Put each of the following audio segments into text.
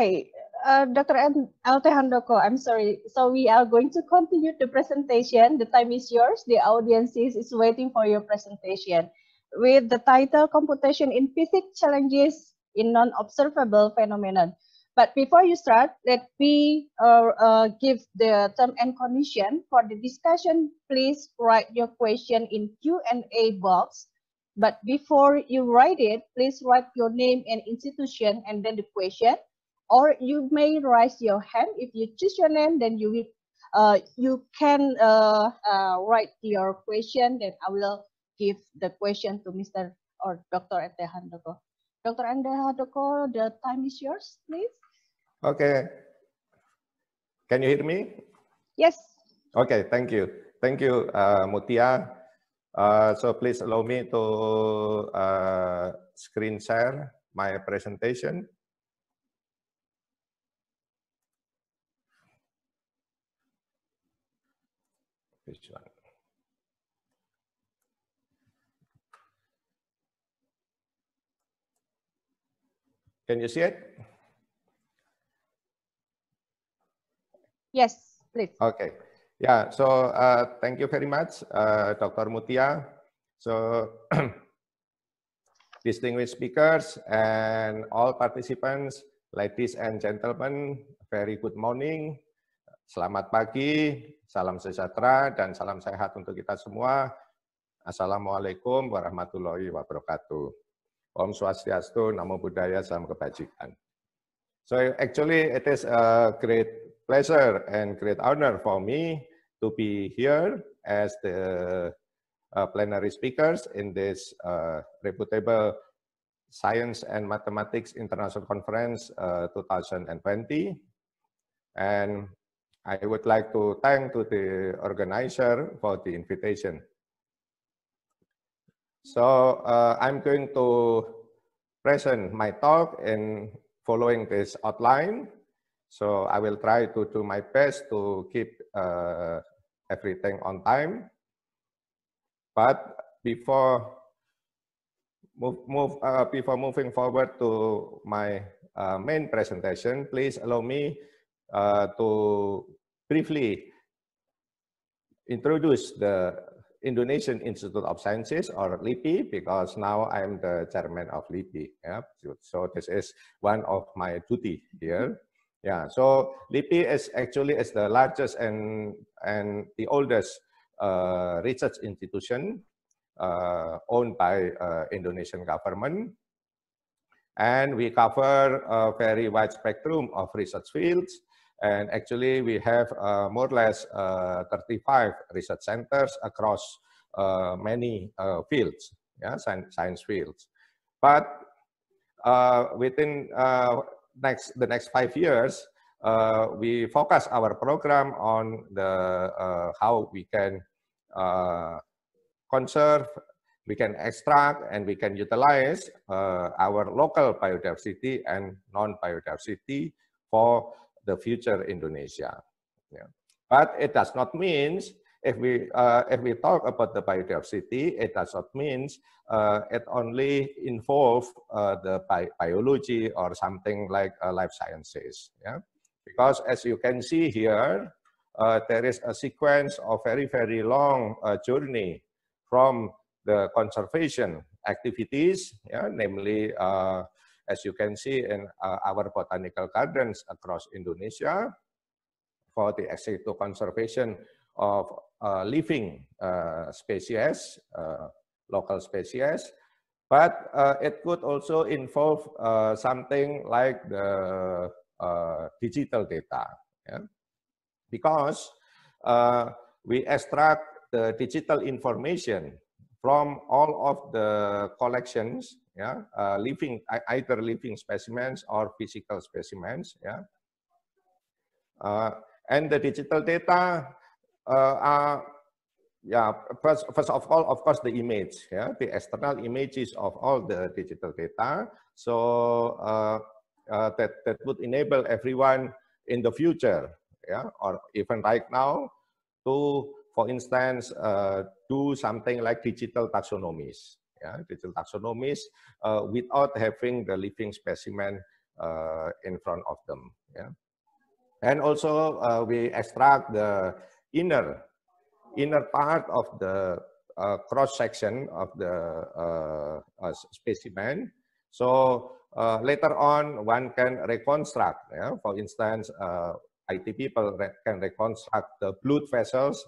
Okay, uh, Dr. Lte Handoko, I'm sorry. So we are going to continue the presentation. The time is yours. The audience is, is waiting for your presentation with the title Computation in Physics Challenges in Non-Observable Phenomenon. But before you start, let me uh, uh, give the term and condition for the discussion. Please write your question in Q&A box. But before you write it, please write your name and institution and then the question or you may raise your hand if you choose your name then you will uh, you can uh, uh, write your question then I will give the question to Mr. or Dr. Ante Handoko. Dr. Ante Handoko, the time is yours, please. Okay. Can you hear me? Yes. Okay, thank you. Thank you, uh, Mutia. Uh, so please allow me to uh, screen share my presentation. Which one? Can you see it? Yes, please. Okay. Yeah, so uh, thank you very much, uh, Dr. Mutia. So, distinguished speakers and all participants, ladies and gentlemen, very good morning. Selamat pagi, salam sejahtera, dan salam sehat untuk kita semua. Assalamualaikum warahmatullahi wabarakatuh. Om Swastiastu, Namo Buddhaya, Salam Kebajikan. So actually it is a great pleasure and great honor for me to be here as the uh, plenary speakers in this uh, reputable Science and Mathematics International Conference uh, 2020. And I would like to thank to the organizer for the invitation. So uh, I'm going to present my talk in following this outline. So I will try to do my best to keep uh, everything on time. But before move, move uh, before moving forward to my uh, main presentation, please allow me uh, to briefly introduce the Indonesian Institute of Sciences or LIPI because now I'm the chairman of LIPI. So this is one of my duty here. Yeah, so LIPI is actually is the largest and and the oldest uh, research institution uh, owned by uh, Indonesian government. And we cover a very wide spectrum of research fields and actually, we have uh, more or less uh, 35 research centers across uh, many uh, fields, yeah, science fields. But uh, within uh, next the next five years, we focus our program on the how we can conserve, we can extract, and we can utilize our local biodiversity and non-biodiversity for the future Indonesia. Yeah. But it does not mean if we uh, if we talk about the biodiversity, it does not mean uh, it only involve uh, the bi biology or something like uh, life sciences. Yeah, because as you can see here, uh, there is a sequence of very very long uh, journey from the conservation activities, yeah, namely as you can see in uh, our botanical gardens across Indonesia, for the ex to conservation of uh, living uh, species, uh, local species, but uh, it could also involve uh, something like the uh, digital data. Yeah? Because we extract the digital information from all of the collections yeah, uh, living, either living specimens or physical specimens, yeah. Uh, and the digital data uh, are, yeah, first, first of all, of course, the image, yeah, the external images of all the digital data. So uh, uh, that, that would enable everyone in the future, yeah, or even right now to, for instance, do something like digital taxonomies, yeah, digital taxonomies, uh, without having the living specimen uh, in front of them. Yeah. And also uh, we extract the inner, inner part of the uh, cross section of the uh, uh, specimen. So later on, one can reconstruct. Yeah? For instance, IT people can reconstruct the blood vessels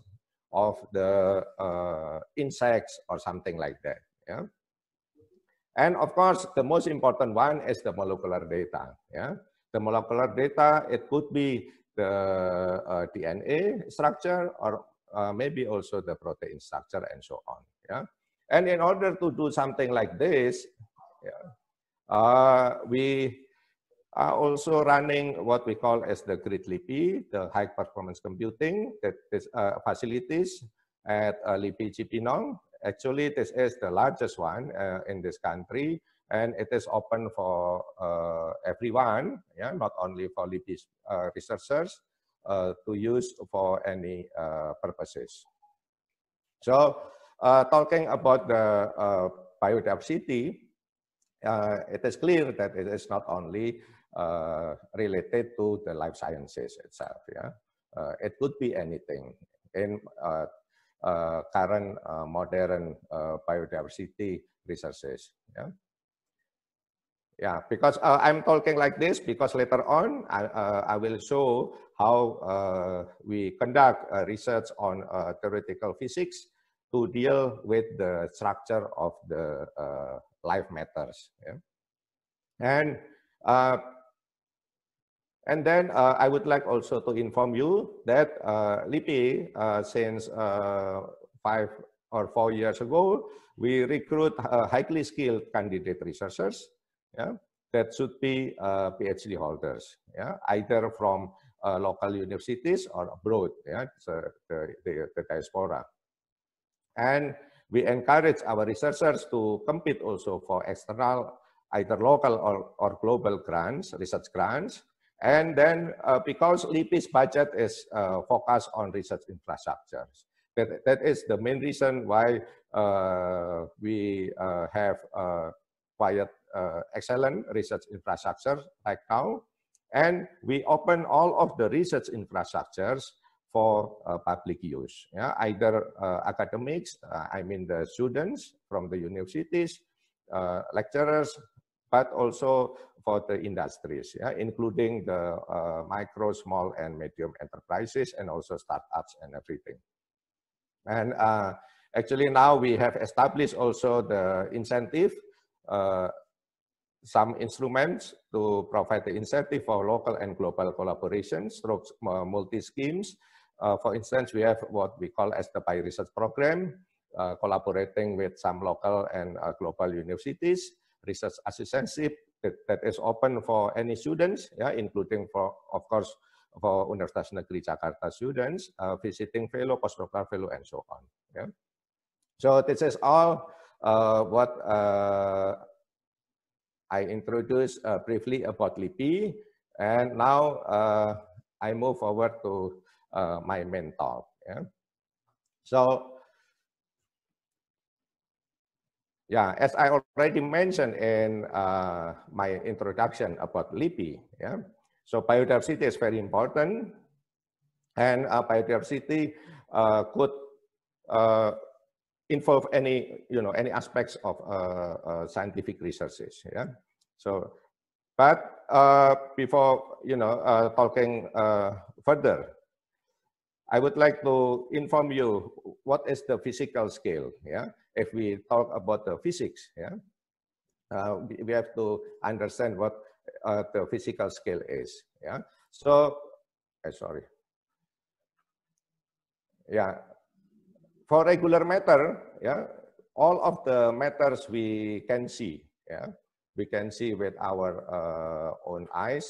of the uh, insects or something like that. Ya. And of course, the most important one is the molecular data. Ya. The molecular data, it could be the uh, DNA structure or uh, maybe also the protein structure and so on. Ya. And in order to do something like this, ya, uh, we are also running what we call as the Grid Lipi, the high performance computing that is, uh, facilities at uh, LIPI Cipinong Actually, this is the largest one uh, in this country, and it is open for uh, everyone, yeah, not only for LIPI uh, researchers, uh, to use for any uh, purposes. So, uh, talking about the biodiversity, it is clear that it is not only related to the life sciences itself. Yeah, it could be anything. In uh, current uh, modern uh, biodiversity resources. Yeah. Yeah, because uh, I'm talking like this because later on I, uh, I will show how uh, we conduct research on theoretical physics to deal with the structure of the life matters. Yeah? And and then uh, I would like also to inform you that uh, LIPI, uh, since uh, five or four years ago, we recruit uh, highly skilled candidate researchers yeah, that should be uh, PhD holders, yeah, either from local universities or abroad, yeah, so the, the, the diaspora. And we encourage our researchers to compete also for external, either local or, or global grants, research grants, and then uh, because LIPI's budget is uh, focused on research infrastructures, that, that is the main reason why uh, we uh, have uh, quite uh, excellent research infrastructures right now. And we open all of the research infrastructures for public use, yeah? either academics, I mean the students from the universities, lecturers, but also for the industries, yeah, including the uh, micro, small, and medium enterprises, and also startups and everything. And uh, actually now we have established also the incentive, uh, some instruments to provide the incentive for local and global collaborations through uh, multi-schemes. Uh, for instance, we have what we call as the Bio Research Program, uh, collaborating with some local and global universities, research assistantship that, that is open for any students, yeah, including for, of course, for Universitas Negeri Jakarta students, uh, visiting fellow, postdoctoral fellow, and so on. Yeah. So this is all uh, what uh, I introduced uh, briefly about LIPI, and now uh, I move forward to uh, my main talk. Yeah. So Yeah, as I already mentioned in uh, my introduction about LIPI, yeah, so biodiversity is very important, and uh, biodiversity uh, could uh, involve any you know any aspects of uh, uh, scientific researches. Yeah, so but before you know talking further, I would like to inform you what is the physical scale. Yeah, if we talk about the physics, yeah, uh, we have to understand what uh, the physical scale is. Yeah. So, uh, sorry. Yeah. For regular matter, yeah, all of the matters we can see, yeah, we can see with our uh, own eyes.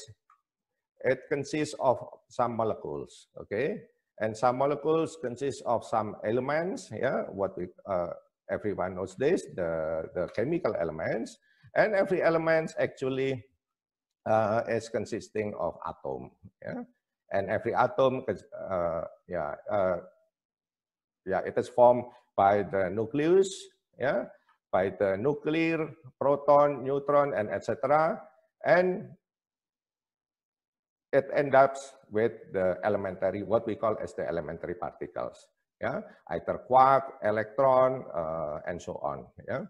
It consists of some molecules, okay, and some molecules consist of some elements, yeah, what we uh, Everyone knows this, the, the chemical elements. And every element actually uh, is consisting of atom. Yeah? And every atom, uh, yeah, uh, yeah, it is formed by the nucleus, yeah, by the nuclear, proton, neutron, and etc. And it ends up with the elementary, what we call as the elementary particles. ya, either quark, electron, uh, and so on. Ya.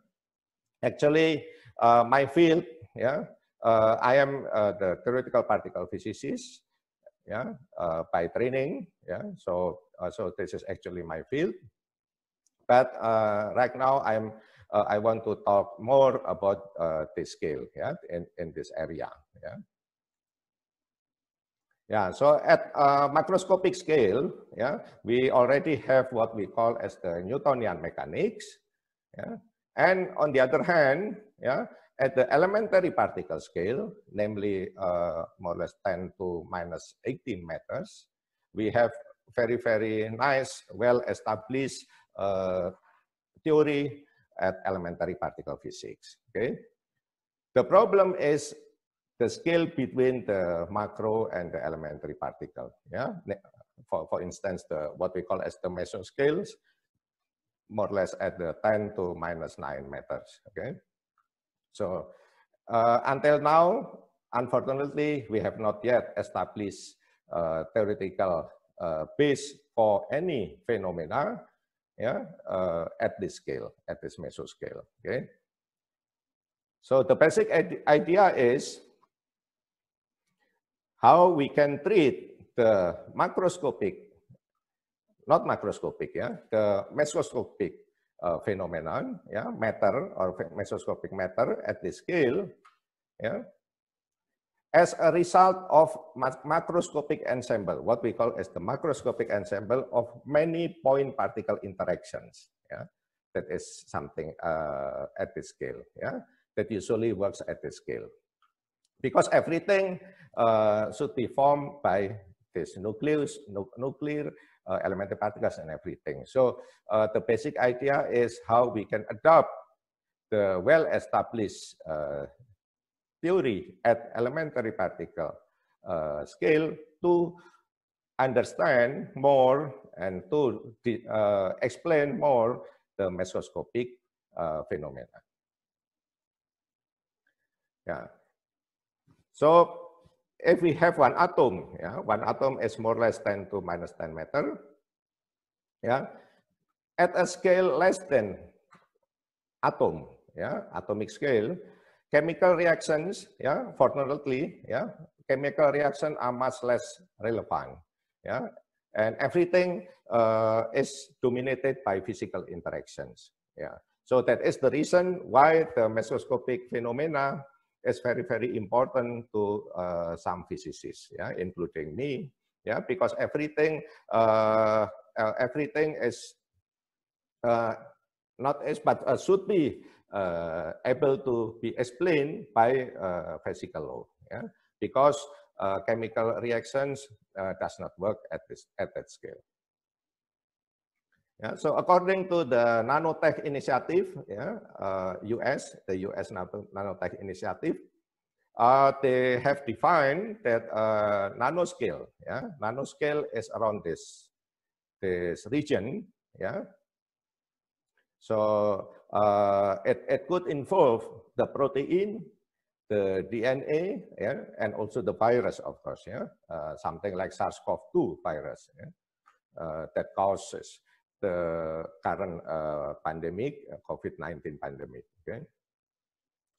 Actually, uh, my field, ya, uh, I am uh, the theoretical particle physicist, ya, uh, by training, ya. So, uh, so this is actually my field. But uh, right now, I'm uh, I want to talk more about uh, this scale, ya, in in this area, yeah. Yeah, so at a macroscopic scale, yeah, we already have what we call as the Newtonian mechanics. Yeah. And on the other hand, yeah, at the elementary particle scale, namely uh, more or less 10 to minus 18 meters, we have very, very nice, well-established uh, theory at elementary particle physics, okay? The problem is the scale between the macro and the elementary particle. Yeah, for, for instance, the what we call as the meso scales, more or less at the 10 to minus 9 meters. Okay, so uh, until now, unfortunately, we have not yet established a uh, theoretical uh, base for any phenomena yeah, uh, at this scale, at this meso scale. Okay. So the basic idea is how we can treat the macroscopic, not macroscopic ya, the mesoscopic uh, phenomenon, ya, matter or mesoscopic matter at this scale, ya, as a result of macroscopic ensemble, what we call as the macroscopic ensemble of many point particle interactions. Yeah? That is something uh, at this scale, yeah? that usually works at this scale. because everything uh, should be formed by this nucleus, nu nuclear uh, elementary particles and everything. So uh, the basic idea is how we can adopt the well-established uh, theory at elementary particle uh, scale to understand more and to uh, explain more the mesoscopic phenomena. Yeah. So if we have one atom, yeah, one atom is more or less 10 to minus 10 meter, yeah, at a scale less than atom, yeah, atomic scale, chemical reactions, yeah, fortunately, yeah, chemical reactions are much less relevant, yeah, and everything uh, is dominated by physical interactions, yeah. So that is the reason why the mesoscopic phenomena is very very important to uh, some physicists, yeah, including me, yeah, because everything uh, uh, everything is uh, not is but uh, should be uh, able to be explained by uh, physical law, yeah, because uh, chemical reactions uh, does not work at this at that scale. Yeah, so according to the nanotech initiative, yeah, uh, US, the US nanotech initiative, uh, they have defined that uh, nanoscale, yeah, nanoscale is around this, this region, yeah. So uh, it, it could involve the protein, the DNA, yeah, and also the virus, of course, yeah, uh, something like SARS-CoV-2 virus yeah, uh, that causes the current uh, pandemic, uh, COVID-19 pandemic. Okay?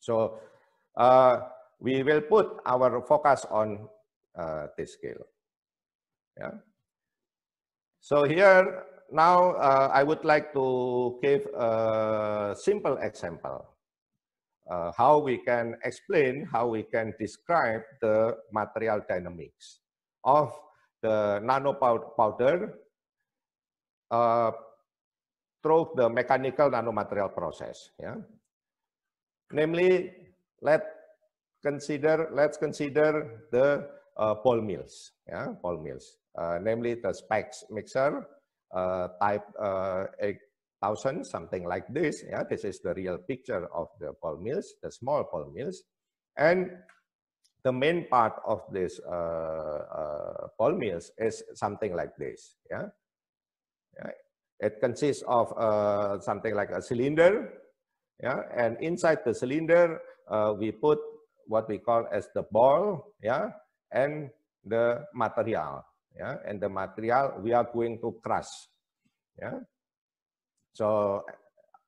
So uh, we will put our focus on uh, this scale. Yeah. So here now uh, I would like to give a simple example uh, how we can explain, how we can describe the material dynamics of the nano powder uh, eh, through the mechanical nanomaterial process. Ya. Namely, let consider let's consider the uh, ball mills. ya, ball mills. Uh, namely, the specs mixer uh, type uh, 8000, something like this. Yeah, this is the real picture of the ball mills, the small ball mills, and the main part of this uh, uh, ball mills is something like this. Yeah Right? It consists of uh, something like a cylinder, yeah, and inside the cylinder uh, we put what we call as the ball, yeah, and the material, yeah, and the material we are going to crush, yeah. So,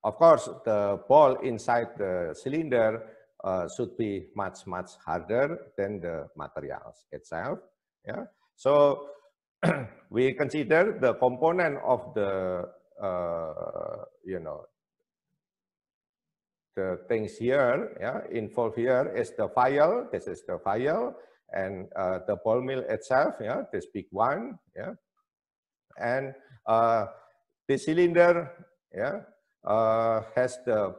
of course, the ball inside the cylinder uh, should be much much harder than the materials itself, yeah. So we consider the component of the, uh, you know, the things here, yeah, involved here is the file, this is the file, and uh, the ball mill itself, yeah, this big one, yeah, and uh, the cylinder, yeah, uh, has the,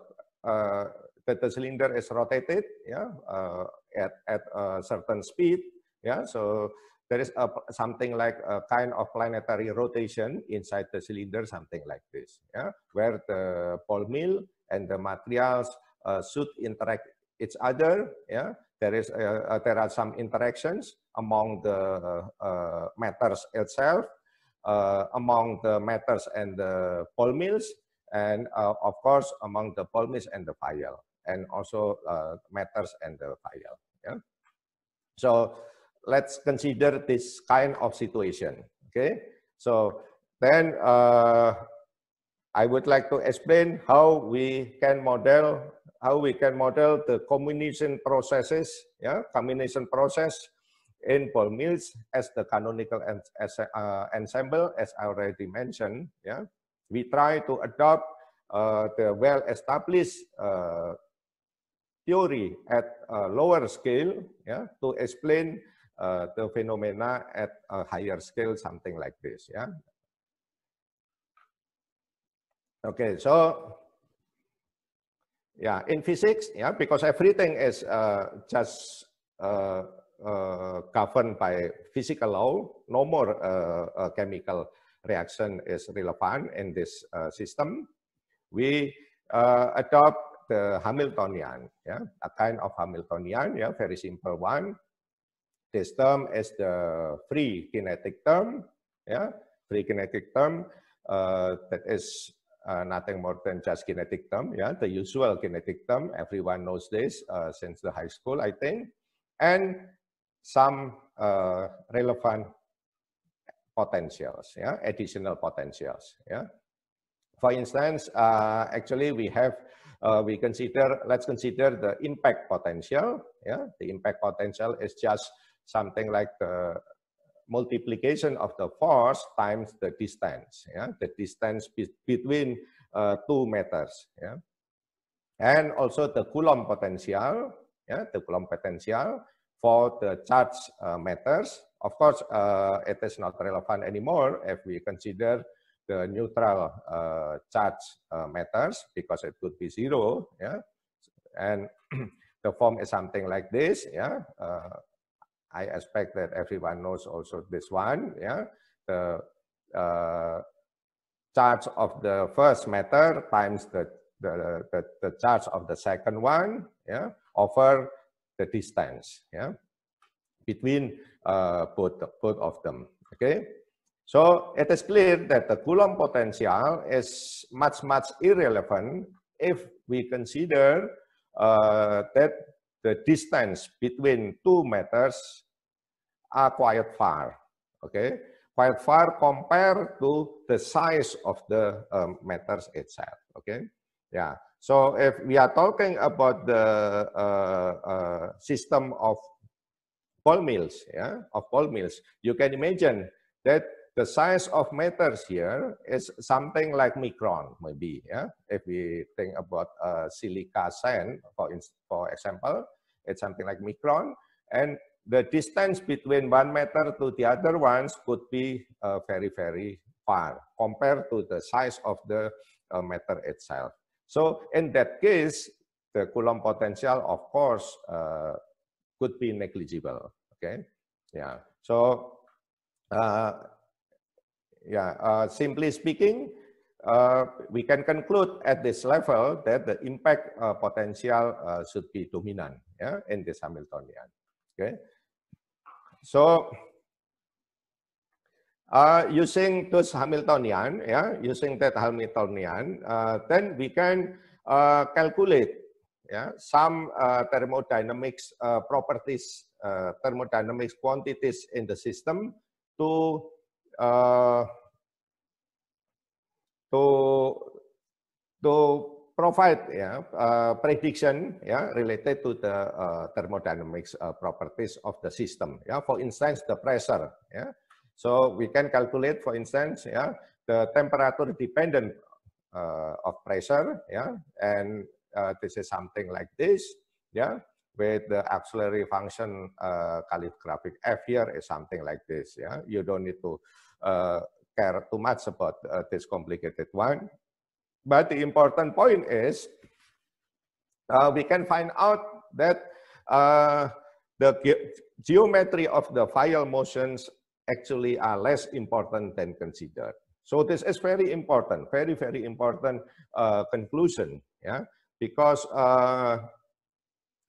uh, that the cylinder is rotated, yeah, uh, at, at a certain speed, yeah, so there is a, something like a kind of planetary rotation inside the cylinder, something like this, yeah? where the pole mill and the materials uh, should interact each other. Yeah? There, is, uh, uh there are some interactions among the uh, matters itself, uh, among the matters and the pole mills, and uh, of course among the pole mills and the file, and also matters and the file. Yeah? So let's consider this kind of situation. Okay, so then uh, I would like to explain how we can model how we can model the combination processes, yeah, combination process in Paul Mills as the canonical as, uh, ensemble, as I already mentioned. Yeah, we try to adopt uh, the well-established uh, theory at a lower scale, yeah, to explain uh, the phenomena at a higher scale, something like this. Yeah. Okay, so yeah, in physics, yeah, because everything is uh, just uh, uh, governed by physical law, no more uh, chemical reaction is relevant in this system. We adopt the Hamiltonian, yeah, a kind of Hamiltonian, yeah, very simple one. this term as the free kinetic term, yeah, free kinetic term uh, that is uh, nothing more than just kinetic term, yeah, the usual kinetic term. Everyone knows this uh, since the high school, I think, and some uh, relevant potentials, yeah, additional potentials, yeah. For instance, uh, actually we have uh, we consider let's consider the impact potential yeah the impact potential is just something like the multiplication of the force times the distance, yeah, the distance be between uh, two meters, yeah. And also the Coulomb potential, yeah, the Coulomb potential for the charge uh, meters. Of course, uh, it is not relevant anymore if we consider the neutral uh, charge uh, matters because it could be zero, yeah. And the form is something like this, yeah. Uh, I expect that everyone knows also this one. Yeah, the uh, charge of the first matter times the, the the, the charge of the second one. Yeah, over the distance. Yeah, between uh, both both of them. Okay. So it is clear that the Coulomb potential is much, much irrelevant if we consider uh, that the distance between two matters a quiet fire. Okay, quiet fire compared to the size of the um, matters itself. Okay, yeah. So if we are talking about the uh, uh, system of ball mills, yeah, of ball mills, you can imagine that the size of matters here is something like micron, maybe. Yeah, if we think about uh, silica sand, for, for example, it's something like micron, and the distance between one meter to the other ones could be uh, very, very far compared to the size of the uh, matter itself. So in that case, the Coulomb potential, of course, uh, could be negligible. Okay, yeah. So, uh, yeah. Uh, simply speaking, uh, we can conclude at this level that the impact uh, potential uh, should be dominant. Yeah, in this Hamiltonian. Okay. So, uh, using this Hamiltonian, yeah, using that Hamiltonian, uh, then we can uh, calculate yeah, some uh, thermodynamics uh, properties, uh, thermodynamics quantities in the system to uh, to to provide yeah, uh, prediction yeah, related to the uh, thermodynamics uh, properties of the system. Yeah, for instance, the pressure. Yeah, so we can calculate, for instance, yeah, the temperature dependent uh, of pressure. Yeah, and uh, this is something like this. Yeah, with the auxiliary function uh, calligraphic f here is something like this. Yeah, you don't need to uh, care too much about uh, this complicated one. But the important point is uh, we can find out that uh, the ge geometry of the file motions actually are less important than considered. So this is very important, very, very important uh, conclusion, yeah, because uh,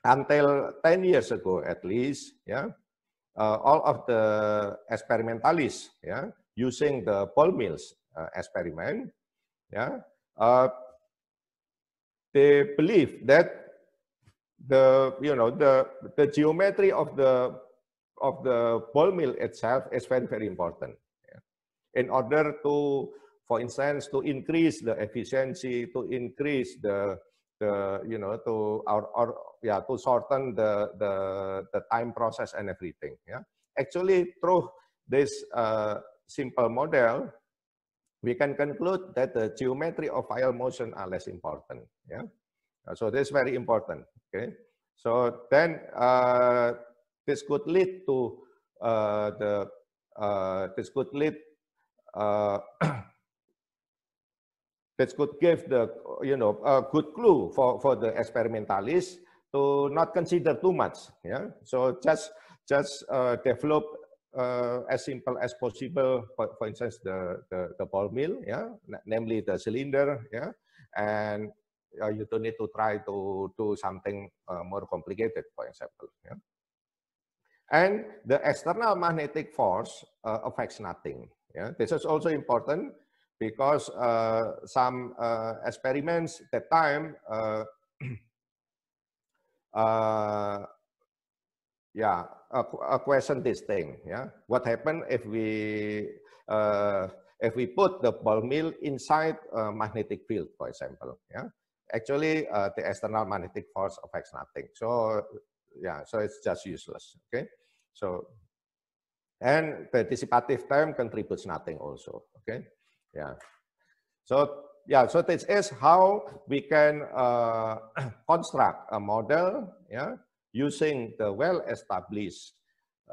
until 10 years ago at least, yeah, uh, all of the experimentalists, yeah, using the Paul Mills uh, experiment, yeah, uh, they believe that the you know the the geometry of the of the ball mill itself is very very important in order to for instance to increase the efficiency to increase the the you know to our or yeah to shorten the the the time process and everything yeah actually through this uh, simple model we can conclude that the geometry of file motion are less important. Yeah, uh, so this is very important. Okay, so then uh, this could lead to uh, the uh, this could lead uh, this could give the you know a good clue for for the experimentalists to not consider too much. Yeah, so just just uh, develop uh, as simple as possible, for, for instance, the, the, the, ball mill, yeah, namely the cylinder, yeah, and uh, you don't need to try to do something uh, more complicated, for example. Yeah? And the external magnetic force uh, affects nothing. Yeah? This is also important because uh, some uh, experiments at that time, uh, yeah, Uh, uh, question this thing. Yeah, what happened if we uh, if we put the ball mill inside a magnetic field, for example? Yeah, actually uh, the external magnetic force affects nothing. So yeah, so it's just useless. Okay, so and the dissipative term contributes nothing also. Okay, yeah. So yeah, so this is how we can uh, construct a model. Yeah using the well-established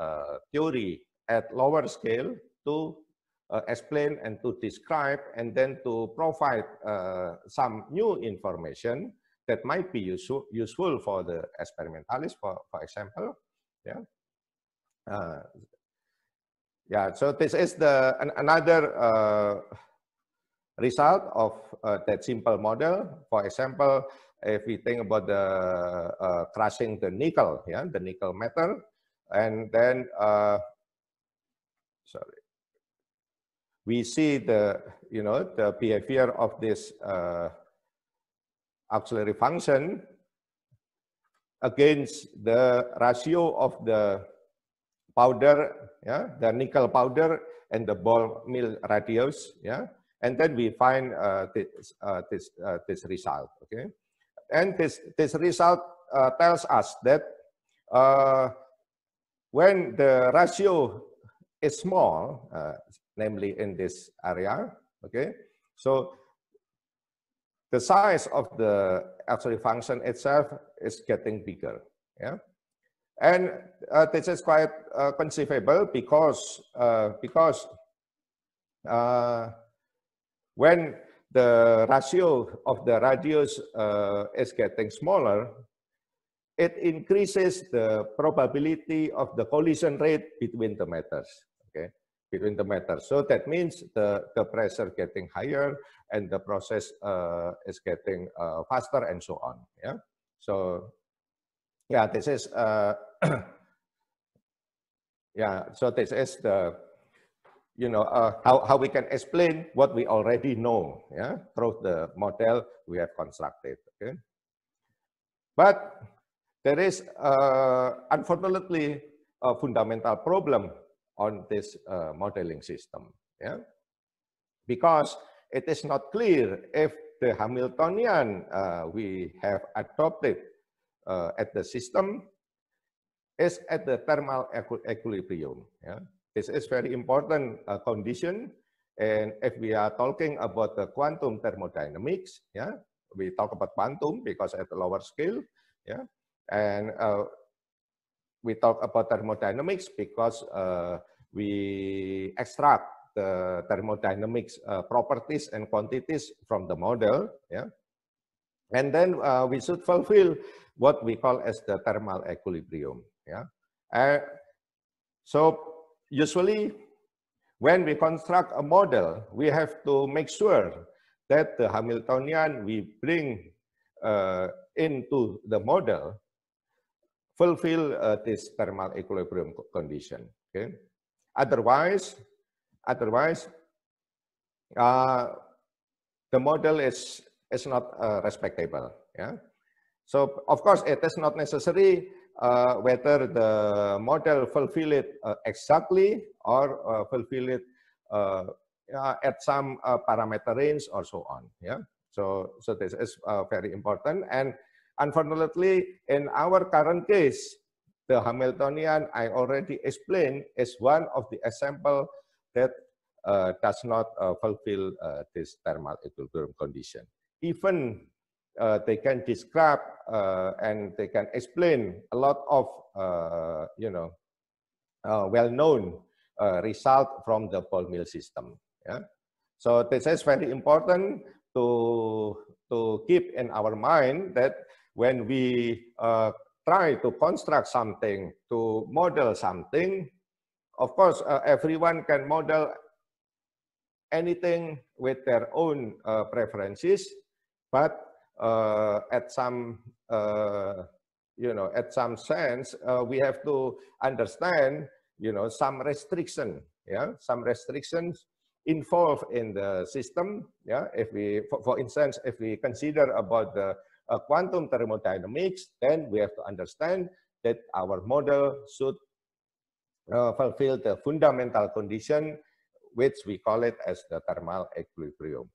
uh, theory at lower scale to uh, explain and to describe and then to provide uh, some new information that might be useful, useful for the experimentalist, for, for example. Yeah. Uh, yeah, so this is the an, another uh, result of uh, that simple model. For example, if we think about the uh, crushing the nickel, yeah, the nickel metal, and then uh, sorry, we see the you know the behavior of this uh, auxiliary function against the ratio of the powder, yeah, the nickel powder and the ball mill radius, yeah, and then we find uh, this uh, this uh, this result, okay and this, this result uh, tells us that uh, when the ratio is small, uh, namely in this area, okay, so the size of the actually function itself is getting bigger, yeah. And uh, this is quite uh, conceivable because uh, because when the ratio of the radius uh, is getting smaller, it increases the probability of the collision rate between the matters. okay, between the matters. So that means the, the pressure getting higher and the process uh, is getting uh, faster and so on, yeah. So, yeah, this is, uh, yeah, so this is the you know, uh, how, how we can explain what we already know yeah, through the model we have constructed. Okay? But there is, uh, unfortunately, a fundamental problem on this uh, modeling system. Yeah? Because it is not clear if the Hamiltonian uh, we have adopted uh, at the system is at the thermal equilibrium. Yeah? This is very important uh, condition. And if we are talking about the quantum thermodynamics, yeah, we talk about quantum because at a lower scale, yeah, and uh, we talk about thermodynamics because uh, we extract the thermodynamics uh, properties and quantities from the model, yeah, and then uh, we should fulfill what we call as the thermal equilibrium, yeah. Uh, so usually when we construct a model, we have to make sure that the Hamiltonian we bring uh, into the model fulfill uh, this thermal equilibrium condition. Okay, otherwise, otherwise, uh, the model is is not uh, respectable. Yeah, so of course it is not necessary uh, whether the model fulfill it uh, exactly or uh, fulfill it uh, uh, at some uh, parameter range or so on. Yeah. So, so this is very important. And unfortunately, in our current case, the Hamiltonian I already explained is one of the example that does not fulfill this thermal equilibrium condition. Even uh, they can describe uh, and they can explain a lot of uh, you know uh, well-known uh, result from the ball mill system. Yeah? So this is very important to to keep in our mind that when we uh, try to construct something, to model something, of course uh, everyone can model anything with their own uh, preferences, but uh, at some uh, you know at some sense uh, we have to understand you know some restriction yeah some restrictions involved in the system yeah if we for, for instance if we consider about the uh, quantum thermodynamics then we have to understand that our model should uh, fulfill the fundamental condition which we call it as the thermal equilibrium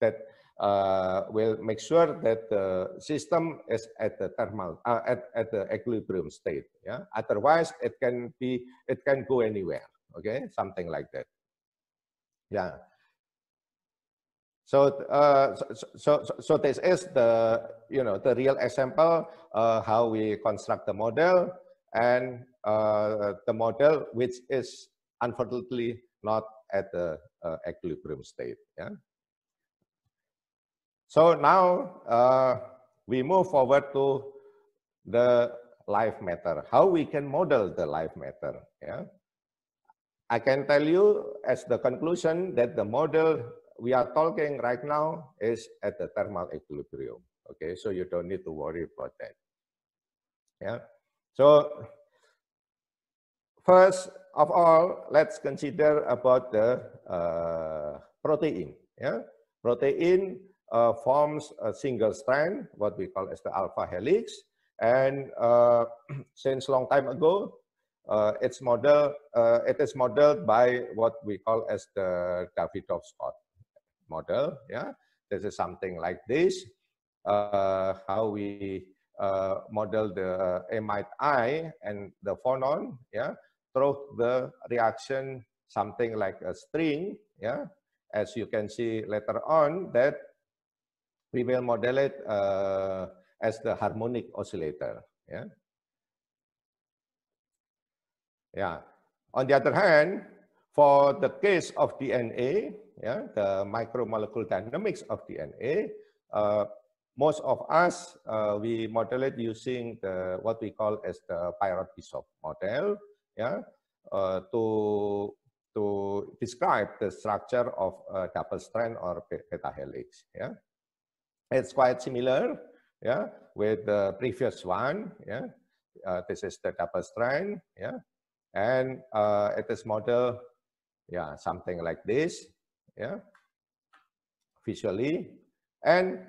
that uh, will make sure that the system is at the thermal uh, at at the equilibrium state. Yeah. Otherwise, it can be it can go anywhere. Okay, something like that. Yeah. So, uh, so, so, so this is the, you know, the real example, uh, how we construct the model and uh, the model which is unfortunately not at the uh, equilibrium state. Yeah. So now uh, we move forward to the life matter, how we can model the life matter. Yeah? I can tell you as the conclusion that the model we are talking right now is at the thermal equilibrium. Okay, so you don't need to worry about that. Yeah. So first of all, let's consider about the uh, protein. Yeah, protein uh, forms a single strand, what we call as the alpha helix. And uh, since long time ago, uh, it's model, uh, it is modeled by what we call as the Davidoff-Scott model. Yeah, this is something like this. Uh, how we uh, model the amide I and the phonon, yeah, through the reaction something like a string, yeah. As you can see later on that we will model it uh, as the harmonic oscillator. Yeah. Yeah. On the other hand, for the case of DNA, yeah, the micromolecule dynamics of DNA, uh, most of us uh, we model it using the what we call as the Pyrot-Bisop model, yeah, uh, to to describe the structure of double strand or beta helix, yeah. It's quite similar, yeah, with the previous one, yeah. Uh, this is the double strand, yeah, and uh, at model, yeah, something like this, yeah, visually, and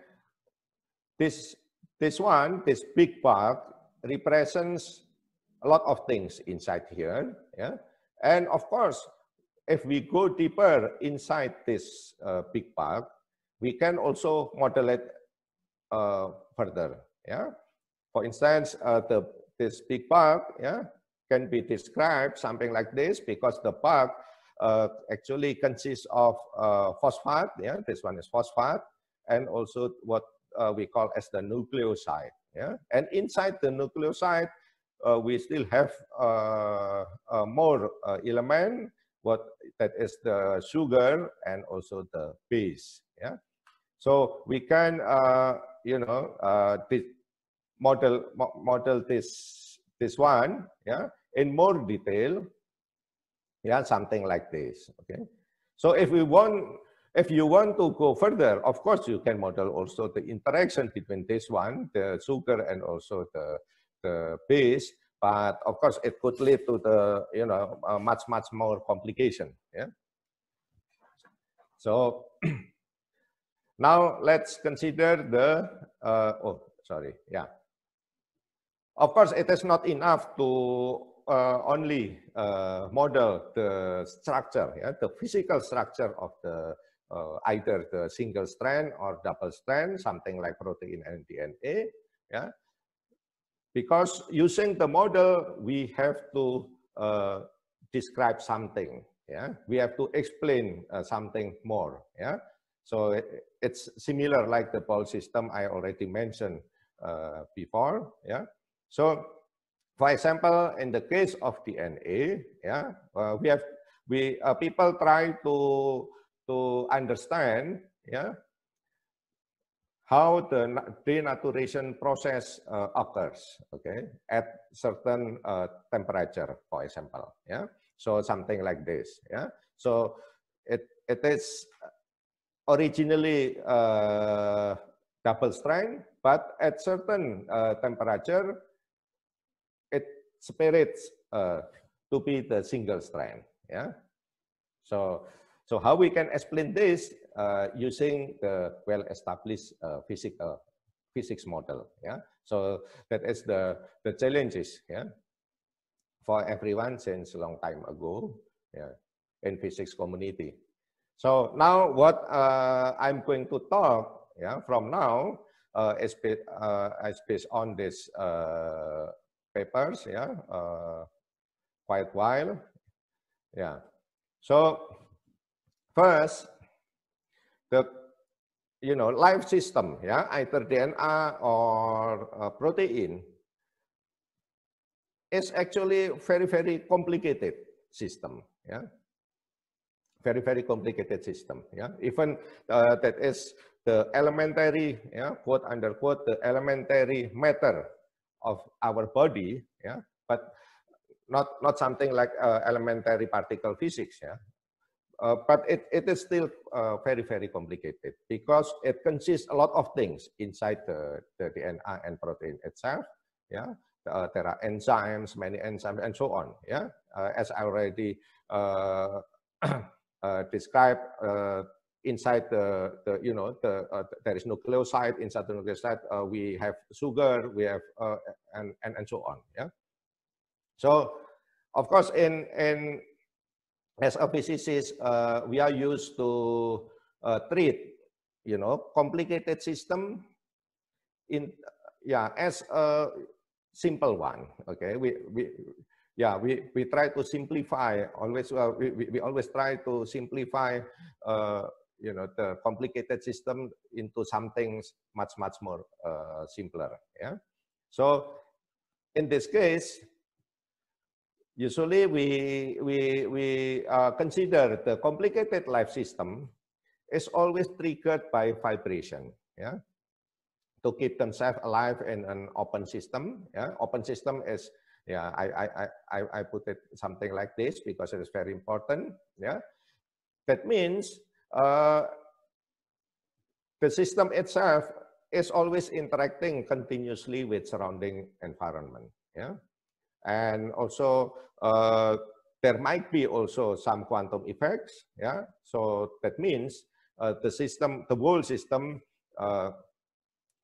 this this one, this big part represents a lot of things inside here, yeah, and of course, if we go deeper inside this uh, big part, we can also model uh, further. Yeah, for instance, uh, the this big park, yeah can be described something like this because the park uh, actually consists of uh, phosphate. Yeah, this one is phosphate, and also what uh, we call as the nucleoside. Yeah, and inside the nucleoside, uh, we still have more element what that is the sugar and also the base. Yeah. So we can, uh, you know, uh, model model this this one, yeah, in more detail. Yeah, something like this. Okay. So if we want, if you want to go further, of course you can model also the interaction between this one, the sugar, and also the the base but of course it could lead to the you know much much more complication yeah so now let's consider the uh, oh sorry yeah of course it is not enough to uh, only uh, model the structure yeah the physical structure of the uh, either the single strand or double strand something like protein and dna yeah because using the model, we have to uh, describe something. Yeah, we have to explain uh, something more. Yeah, so it's similar like the poll system I already mentioned uh, before. Yeah, so for example, in the case of DNA, yeah, uh, we have we uh, people try to to understand yeah how the denaturation process uh, occurs, okay, at certain uh, temperature, for example, yeah. So something like this, yeah. So it it is originally uh, double strand, but at certain uh, temperature, it separates uh, to be the single strand, yeah. So so how we can explain this uh, using the well-established uh, physics, uh, physics model. Yeah, so that is the the challenges. Yeah, for everyone since a long time ago. Yeah, in physics community. So now what uh, I'm going to talk. Yeah, from now uh, is based, uh, is based on this papers. Yeah, quite while. Yeah. So first, the you know life system ya either DNA or uh, protein is actually very very complicated system ya very very complicated system ya even uh, that is the elementary ya quote under quote the elementary matter of our body ya but not not something like uh, elementary particle physics ya Uh, but it, it is still uh, very, very complicated because it consists a lot of things inside the, the DNA and protein itself. Yeah, uh, there are enzymes, many enzymes, and so on. Yeah, uh, as I already uh, described, inside the, the, you know, the, there is nucleoside, inside the nucleoside we have sugar, we have, and, and, and so on. Yeah. So, of course, in, in as a physicist, uh, we are used to uh, treat, you know, complicated system in, yeah, as a simple one. Okay, we, we yeah, we, we try to simplify, always, uh, we, we, we always try to simplify, uh, you know, the complicated system into something much, much more uh, simpler, yeah. So in this case, Usually we, we, we uh, consider the complicated life system is always triggered by vibration. Yeah. To keep themselves alive in an open system. Yeah. Open system is yeah, I, I, I, I put it something like this because it is very important. Yeah. That means uh, the system itself is always interacting continuously with surrounding environment. Yeah and also uh, there might be also some quantum effects. Yeah, so that means uh, the system, the whole system, uh,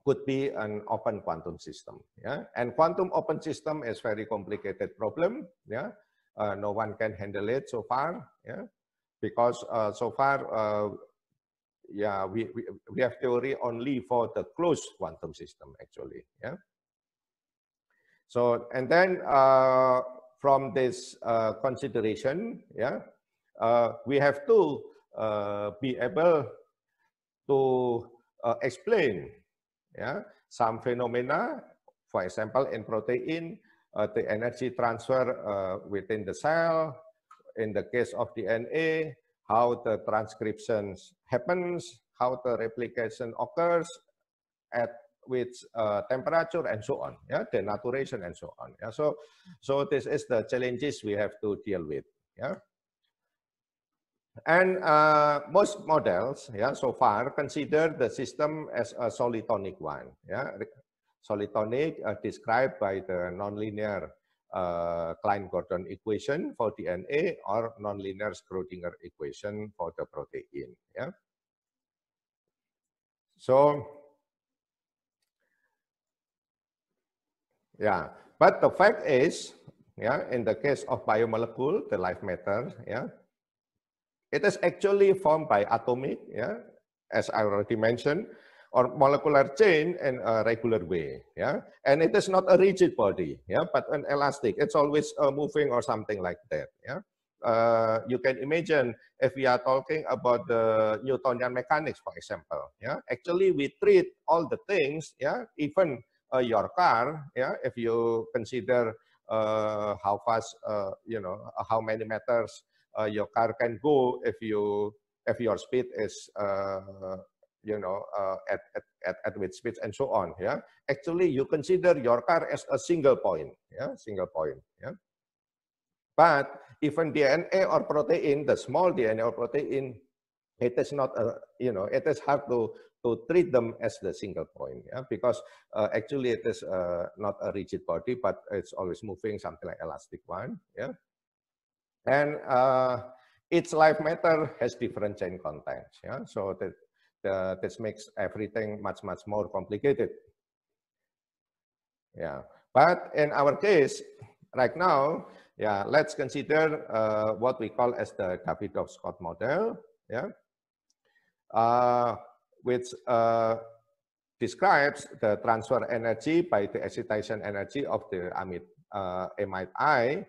could be an open quantum system. Yeah, and quantum open system is very complicated problem. Yeah, uh, no one can handle it so far. Yeah, because uh, so far. Uh, yeah, we, we, we have theory only for the closed quantum system actually. Yeah. So, and then uh, from this uh, consideration, yeah, uh, we have to uh, be able to uh, explain yeah, some phenomena, for example, in protein, uh, the energy transfer within the cell, in the case of DNA, how the transcriptions happens, how the replication occurs at with uh, temperature and so on, yeah, denaturation mm-hmm. and so on. Yeah? So, so this is the challenges we have to deal with. Yeah. And uh, most models, yeah, so far consider the system as a solitonic one. Yeah, solitonic uh, described by the nonlinear uh, Klein-Gordon equation for DNA or nonlinear Schrodinger equation for the protein. Yeah. So Yeah, but the fact is, yeah, in the case of biomolecule, the life matter, yeah, it is actually formed by atomic, yeah, as I already mentioned, or molecular chain in a regular way, yeah, and it is not a rigid body, yeah, but an elastic. It's always uh, moving or something like that, yeah. Uh, you can imagine if we are talking about the Newtonian mechanics, for example. Yeah, actually we treat all the things, yeah, even uh, your car, yeah, if you consider uh, how fast, uh, you know, uh, how many meters uh, your car can go if you if your speed is uh, you know uh, at, at, at, at which speed and so on yeah actually you consider your car as a single point yeah single point yeah but even dna or protein the small dna or protein it is not a, uh, you know it is hard to to treat them as the single point yeah because uh, actually it is uh, not a rigid body but it's always moving something like elastic one yeah and uh, each life matter has different chain contents yeah so that uh, this makes everything much much more complicated yeah but in our case right now yeah let's consider uh, what we call as the Davidoff-Scott model yeah uh, which uh, describes the transfer energy by the excitation energy of the amide, uh, amide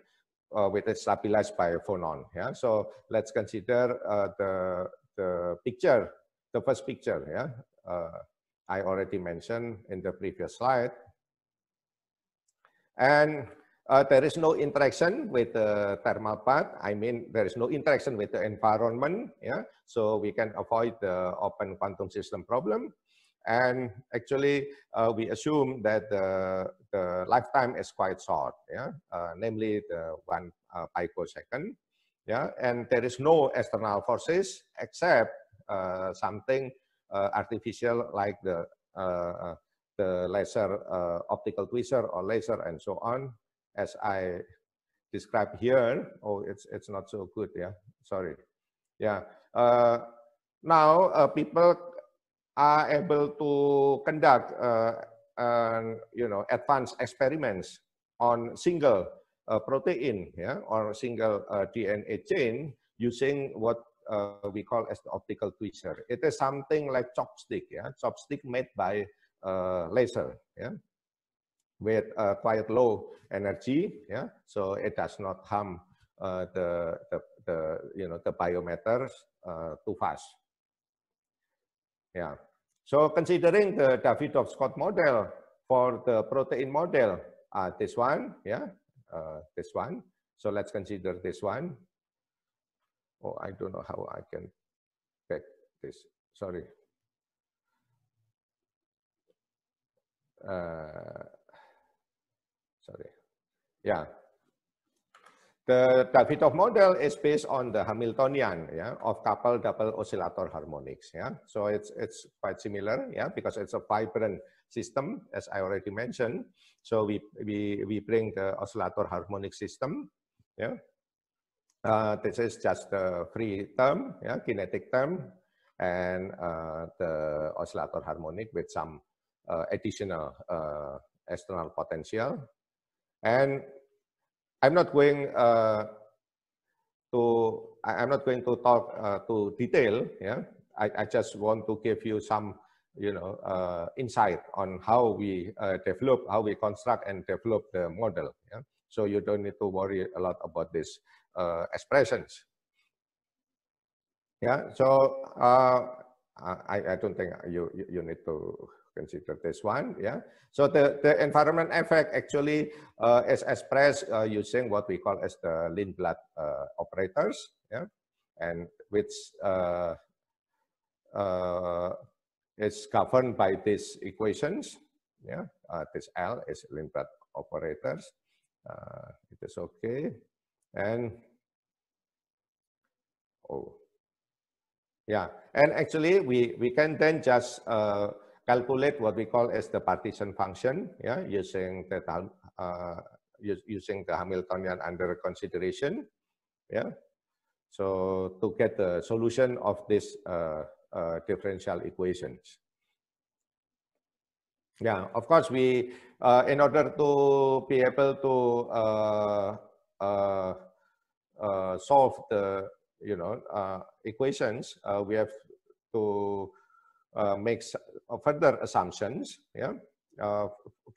uh, which is stabilized by phonon. Yeah, so let's consider uh, the the picture, the first picture. Yeah, uh, I already mentioned in the previous slide, and uh, there is no interaction with the thermal path. I mean, there is no interaction with the environment. Yeah, so we can avoid the open quantum system problem. And actually, uh, we assume that the, the lifetime is quite short. Yeah, uh, namely the one picosecond. Uh, yeah, and there is no external forces except uh, something uh, artificial like the the laser optical tweezer or laser and so on as I described here. Oh, it's it's not so good. Yeah, sorry. Yeah. Uh, now uh, people are able to conduct uh, you know advanced experiments on single uh, protein, yeah, or single uh, DNA chain using what uh, we call as the optical tweezer. It is something like chopstick, yeah, chopstick made by laser, yeah with uh, quite low energy. Yeah, so it does not harm uh, the, the, the you know the biometers uh, too fast. Yeah. So considering the Davidoff-Scott model for the protein model, uh, this one, yeah, uh, this one. So let's consider this one. Oh, I don't know how I can back this. Sorry. Uh, Sorry. Yeah. The Davidoff model is based on the Hamiltonian yeah, of couple double oscillator harmonics. Yeah. So it's, it's quite similar yeah, because it's a vibrant system, as I already mentioned. So we, we, we bring the oscillator harmonic system. Yeah. Uh, this is just a free term, yeah, kinetic term, and uh, the oscillator harmonic with some uh, additional uh, external potential. And I'm not going uh, to I'm not going to talk uh, to detail. Yeah, I, I, just want to give you some you know uh, insight on how we uh, develop, how we construct and develop the model. Yeah? So you don't need to worry a lot about these uh, expressions. Yeah. So uh, I, I don't think you you need to consider this one. Yeah. So the, the environment effect actually uh, is expressed uh, using what we call as the Lindblad uh, operators. Yeah. And which uh, uh, is governed by these equations. Yeah. Uh, this L is Lindblad operators. it is okay. And oh. Yeah, and actually we, we can then just uh, calculate what we call as the partition function, yeah, using the uh, using the Hamiltonian under consideration, yeah. So to get the solution of these uh, uh, differential equations. Yeah, of course, we uh, in order to be able to uh, uh, solve the you know equations, we have to uh, makes uh, further assumptions. Yeah. Uh,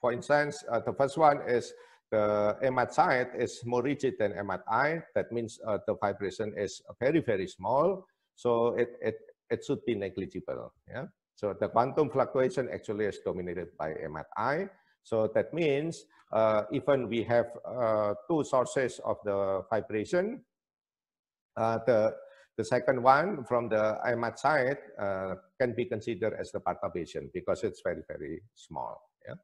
for instance, uh, the first one is the site is more rigid than i. That means uh, the vibration is very, very small. So it, it, it should be negligible. Yeah. So the quantum fluctuation actually is dominated by i. So that means even we have two sources of the vibration, the the second one from the IMAT side uh, can be considered as the perturbation because it's very, very small. Yeah?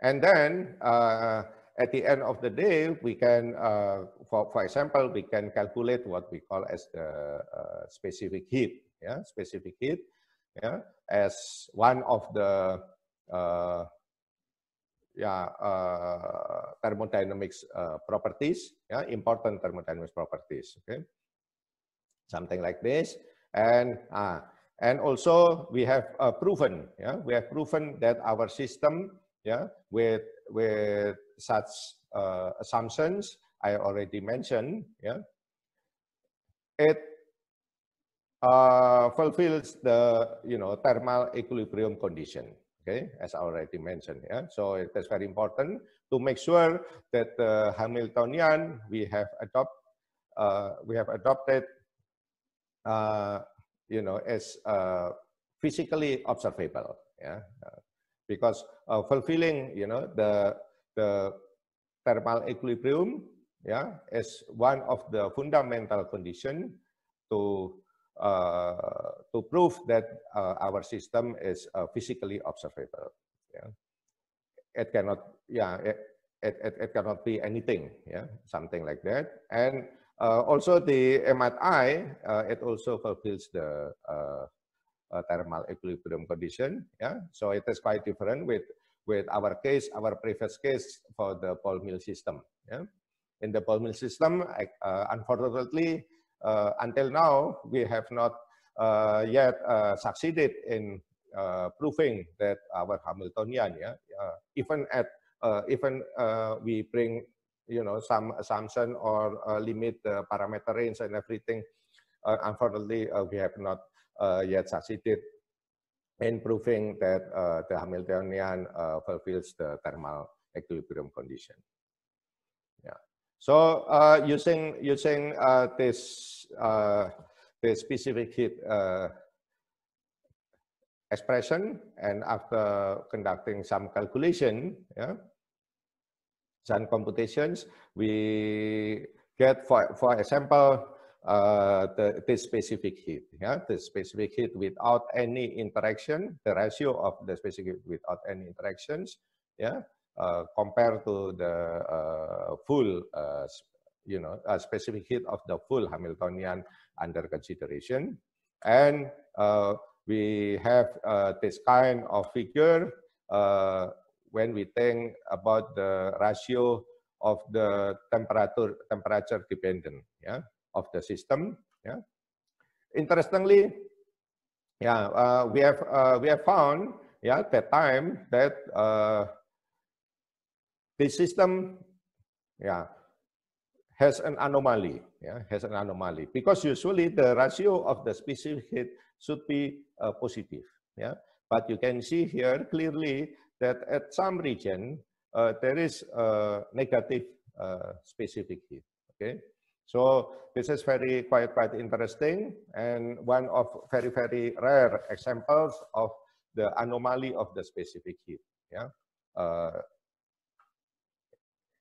And then uh, at the end of the day, we can, uh, for, for example, we can calculate what we call as the uh, specific heat, yeah, specific heat, yeah, as one of the uh, yeah, uh, thermodynamics uh, properties, yeah, important thermodynamics properties, okay? Something like this. And, uh, and also we have uh, proven, yeah, we have proven that our system, yeah, with, with such uh, assumptions I already mentioned, yeah, it uh, fulfills the, you know, thermal equilibrium condition, okay, as I already mentioned. Yeah? So it is very important to make sure that the uh, Hamiltonian we have adopt, uh, we have adopted, uh, you know, as uh, physically observable. Yeah, uh, because uh, fulfilling, you know, the the thermal equilibrium, yeah, is one of the fundamental condition to uh, to prove that uh, our system is uh, physically observable. Yeah. It cannot, yeah, it, it, it, cannot be anything, yeah, something like that. And uh, also the MRI, uh, it also fulfills the uh, thermal equilibrium condition, yeah. So it is quite different with with our case, our previous case for the Paul Mill system, yeah. In the Paul Mill system, unfortunately, uh, until now, we have not uh, yet uh, succeeded in proving that our Hamiltonian, yeah, even at even we bring you know some assumption or limit the parameter range and everything. unfortunately, we have not yet succeeded in proving that uh, the Hamiltonian uh, fulfills the thermal equilibrium condition. So uh, using using uh, this uh, this specific heat uh, expression, and after conducting some calculation, yeah, some computations, we get for for example uh, the, this specific heat, yeah, this specific heat without any interaction, the ratio of the specific heat without any interactions, yeah, uh, compared to the uh, full, uh, you know, specific heat of the full Hamiltonian under consideration. And we have this kind of figure when we think about the ratio of the temperature temperature dependent yeah of the system yeah interestingly yeah uh, we have uh, we have found yeah the time that uh, the system yeah, has an anomaly, yeah, has an anomaly because usually the ratio of the specific heat should be uh, positive. Yeah, but you can see here clearly that at some region uh, there is a negative uh, specific heat. Okay, so this is very quite quite interesting and one of very very rare examples of the anomaly of the specific heat. Yeah. Uh,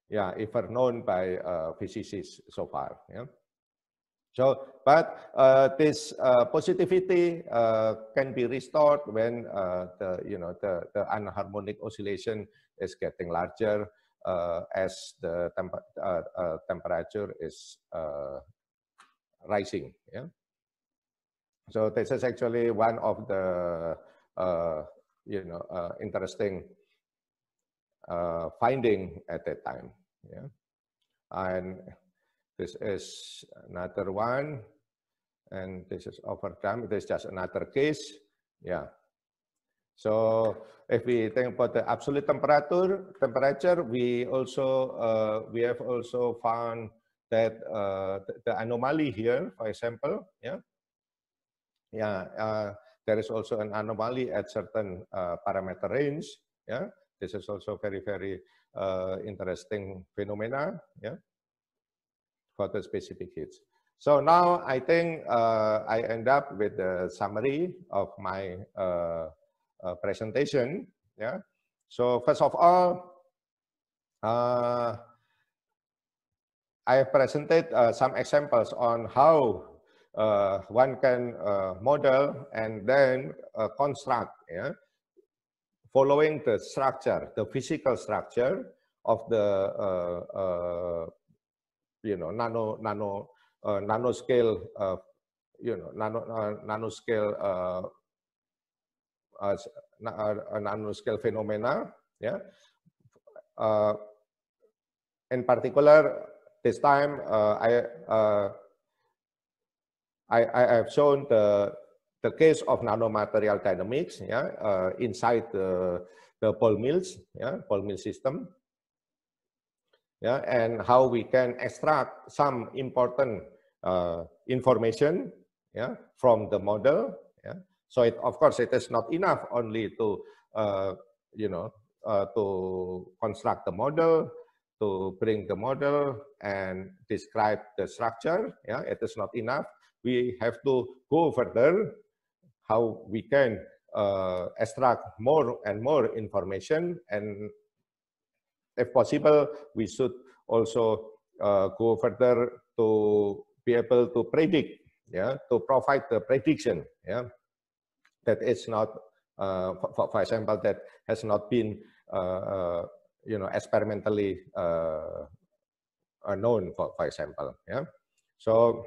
yeah, if known by uh, physicists so far. Yeah. So, but uh, this uh, positivity uh, can be restored when uh, the you know the the anharmonic oscillation is getting larger uh, as the temp temperature is rising. Yeah. So this is actually one of the you know interesting uh, finding at that time. Yeah. And this is another one. And this is overtime. This is just another case. Yeah. So if we think about the absolute temperature, temperature, we also uh, we have also found that uh, the anomaly here, for example, yeah, yeah, uh, there is also an anomaly at certain uh, parameter range. Yeah, this is also very very uh, interesting phenomena yeah, for the specific heats. So now I think uh, I end up with the summary of my uh, uh, presentation. Yeah. So first of all, uh, I have presented uh, some examples on how uh, one can model and then construct yeah, following the structure, the physical structure of the uh, uh you know nano nano uh, nanoscale uh, you know nano nanoscale nanoscale phenomena. Yeah, in particular, this time I. I, I have shown the the case of nanomaterial dynamics yeah, ya, uh, inside the, the ball mills, yeah, ball mill system, yeah, and how we can extract some important uh, information yeah, from the model. Yeah. So it, of course, it is not enough only to uh, you know eh, to construct the model, to bring the model and describe the structure. Yeah, it is not enough. We have to go further how we can uh, extract more and more information and if possible we should also uh, go further to be able to predict yeah to provide the prediction yeah that it's not uh, for, for, example that has not been uh, uh, you know experimentally uh, known for, for example yeah so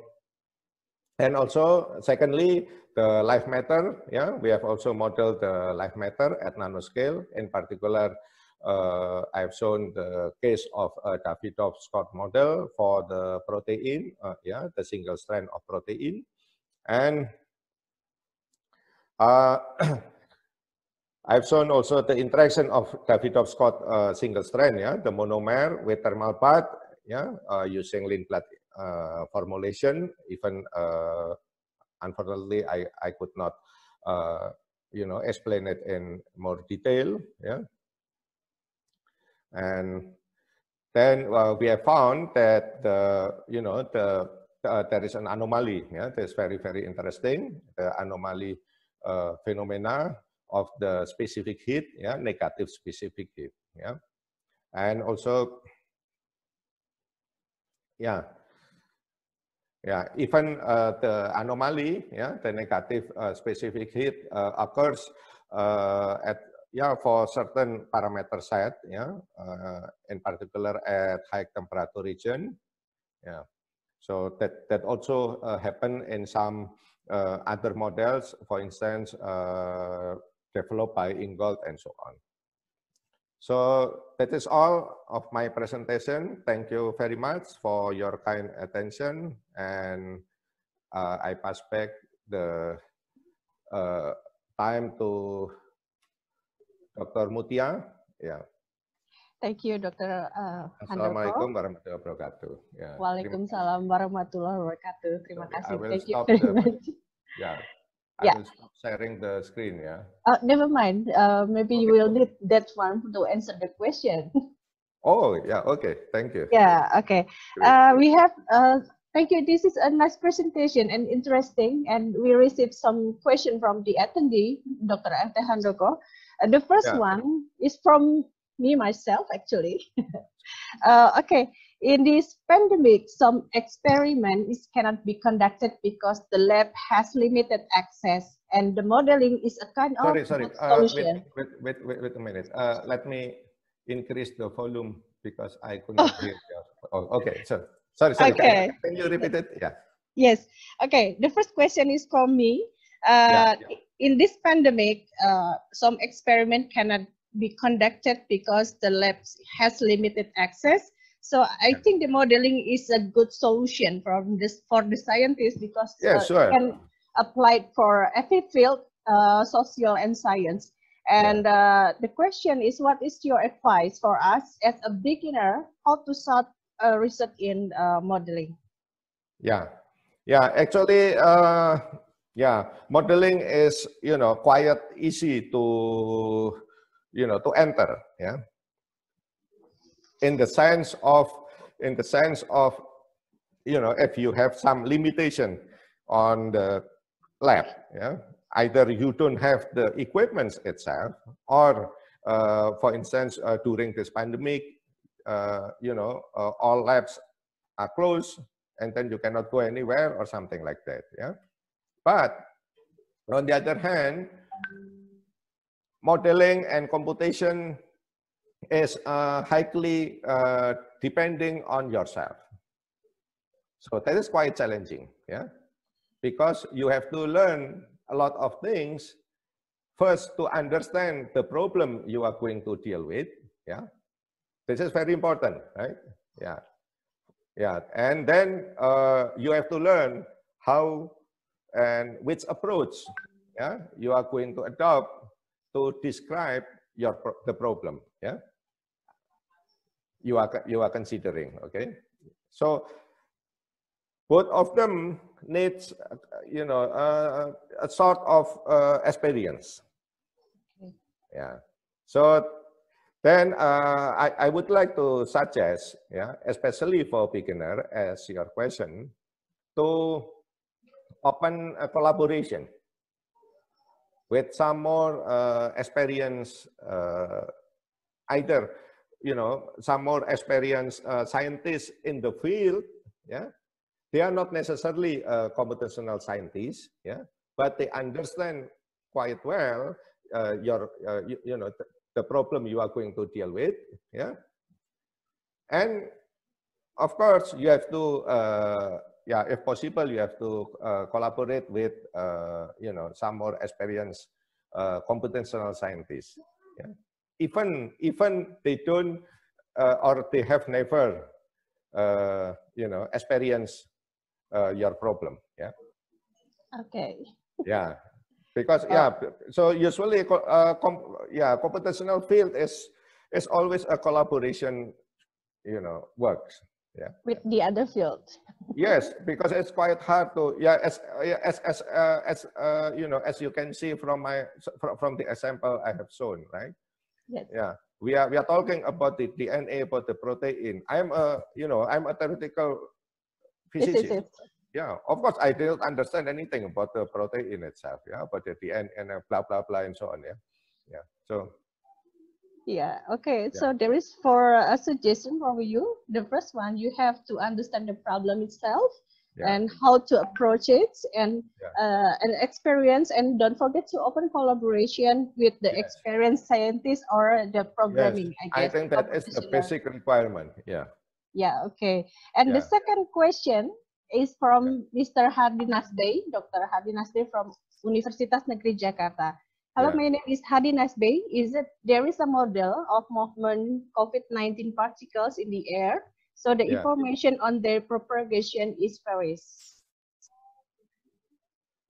and also, secondly, the life matter. Yeah, we have also modeled the life matter at nanoscale. In particular, uh, I've shown the case of a Davidoff-Scott model for the protein. Uh, yeah, the single strand of protein, and uh, I've shown also the interaction of Davidoff-Scott uh, single strand. Yeah, the monomer with thermal path. Yeah, uh, using Lindblad uh, formulation. Even uh, unfortunately, I, I could not, uh, you know, explain it in more detail. Yeah. And then we have found that the, you know, the, uh, there is an anomaly. Yeah, that's very very interesting. The anomaly uh, phenomena of the specific heat. Yeah, negative specific heat. Yeah, and also, yeah yeah, even uh, the anomaly, yeah, the negative uh, specific heat uh, occurs uh, at yeah for certain parameter set, yeah, uh, in particular at high temperature region, yeah. So that that also uh, happen in some uh, other models, for instance, developed by Ingold and so on. So that is all of my presentation. Thank you very much for your kind attention and uh, I pass back the uh, time to Dr. Mutia. Yeah. Thank you, Dr. Uh, Assalamualaikum warahmatullahi wabarakatuh. Yeah. Waalaikumsalam warahmatullahi wabarakatuh. Terima kasih. Thank you very much. yeah. yeah. I will stop sharing the screen, yeah? Uh, never mind. Uh, maybe okay. you will need that one to answer the question. oh, yeah. Okay. Thank you. Yeah. Okay. Uh, we have, uh, thank you. This is a nice presentation and interesting. And we received some question from the attendee, Dr. Alejandro. Uh, the first yeah. one is from me, myself, actually. uh, okay in this pandemic, some experiments cannot be conducted because the lab has limited access, and the modeling is a kind sorry, of sorry. Uh, solution. Uh, wait, wait, wait, wait, a minute. Uh, let me increase the volume because I couldn't hear. Oh, okay, so sorry, sorry. Okay. Can, you repeat it? Yeah. Yes. Okay. The first question is from me. Uh, yeah, yeah. In this pandemic, uh, some experiment cannot be conducted because the lab has limited access so I think the modeling is a good solution from this for the scientists because yeah, uh, sure. can apply for every field, uh, social and science. And uh, the question is, what is your advice for us as a beginner how to start uh, research in uh, modeling? Yeah, yeah. Actually, uh, yeah, modeling is you know quite easy to you know to enter. Yeah, in the sense of in the sense of you know if you have some limitation on the lab yeah either you don't have the equipment itself or uh, for instance uh, during this pandemic uh, you know uh, all labs are closed and then you cannot go anywhere or something like that yeah but on the other hand modeling and computation is uh, highly uh, depending on yourself. So that is quite challenging, yeah? Because you have to learn a lot of things first to understand the problem you are going to deal with, yeah? This is very important, right? Yeah, yeah. And then uh, you have to learn how and which approach yeah, you are going to adopt to describe your the problem, yeah? you are, you are considering, okay? So both of them needs, you know, uh, a sort of uh, experience. Yeah. So then uh, I, I would like to suggest, yeah, especially for beginner, as your question, to open a collaboration with some more uh, uh, either you know, some more experienced uh, scientists in the field, yeah, they are not necessarily uh, computational scientists, yeah, but they understand quite well uh, your, uh, you, you, know, th the problem you are going to deal with, yeah. And of course, you have to, uh, yeah, if possible, you have to uh, collaborate with, you know, some more experienced computational scientists, yeah even even they don't uh, or they have never uh, you know experience uh, your problem yeah okay yeah because yeah oh. so usually uh, yeah computational field is is always a collaboration you know works yeah with the other field yes because it's quite hard to yeah as as as uh, as uh, you know as you can see from my from the example i have shown right Yes. Yeah. We are we are talking about the DNA, about the protein. I'm a you know I'm a theoretical physicist. Yeah, of course I didn't understand anything about the protein itself. Yeah, about the DNA and uh, blah blah blah and so on. Yeah, yeah. So. Yeah. Okay. Yeah. So there is for a suggestion for you. The first one, you have to understand the problem itself yeah. and how to approach it and yeah. uh, an experience and don't forget to open collaboration with the yes. experienced scientists or the programming yes. I, I think that is the basic requirement yeah yeah okay and yeah. the second question is from Mr. Hadi Nasbey, Dr. Hadi Nasbey from Universitas Negeri Jakarta. Hello, yeah. my name is Hadi Nasbey. Is it there is a model of movement COVID-19 particles in the air so the yeah. information on their propagation is varies.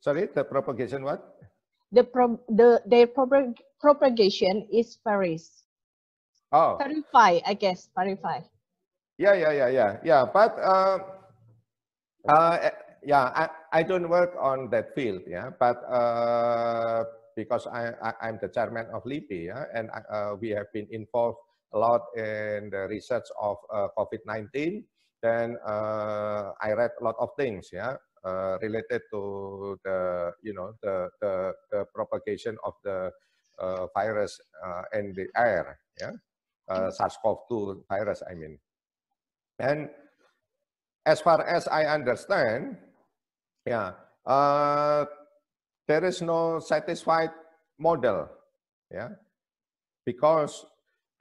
Sorry, the propagation what? The pro the their propag propagation is varies. Oh. Verify, I guess. Verify. Yeah, yeah, yeah, yeah, yeah. But um, uh, uh, yeah, I, I don't work on that field. Yeah, but uh, because I, I am the chairman of LIPI, yeah, and uh, we have been involved lot in the research of uh, COVID-19. Then uh, I read a lot of things, yeah, uh, related to the, you know, the, the, the propagation of the uh, virus uh, in the air, yeah, uh, SARS-CoV-2 virus, I mean. And as far as I understand, yeah, uh, there is no satisfied model, yeah, because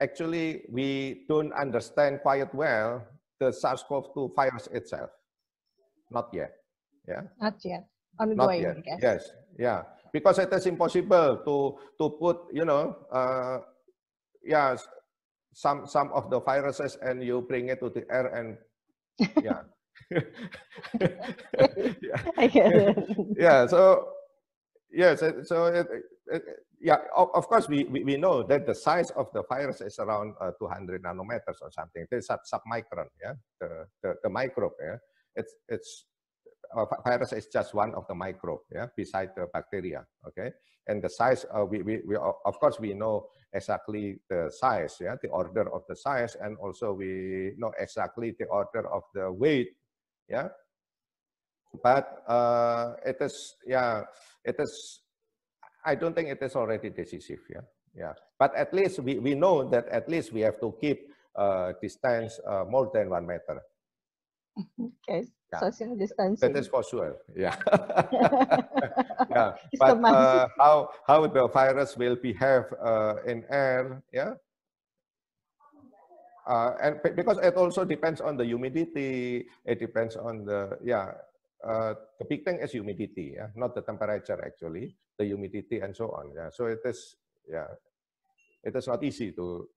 actually we don't understand quite well the SARS-CoV-2 virus itself. Not yet. Yeah. Not yet. Ongoing, Not yet. I guess. Yes. Yeah. Because it is impossible to to put you know uh, yeah some some of the viruses and you bring it to the air and yeah. yeah. yeah. So Yes, uh, so uh, uh, yeah, of, course we, we, know that the size of the virus is around uh, 200 nanometers or something. It's sub submicron, yeah, the, the, the, microbe, yeah. It's it's a virus is just one of the microbe, yeah, beside the bacteria, okay. And the size, uh, we, we we of course we know exactly the size, yeah, the order of the size, and also we know exactly the order of the weight, yeah. But uh, it is, yeah it is, I don't think it is already decisive. Yeah, yeah. But at least we, we know that at least we have to keep uh, distance uh, more than one meter. Okay, yeah. social distancing. That is for sure. Yeah. yeah. but uh, how how the virus will behave uh, in air? Yeah. Uh, and because it also depends on the humidity, it depends on the yeah uh, the big thing is humidity, yeah? not the temperature actually, the humidity and so on. Yeah, so it is, yeah, it is not easy to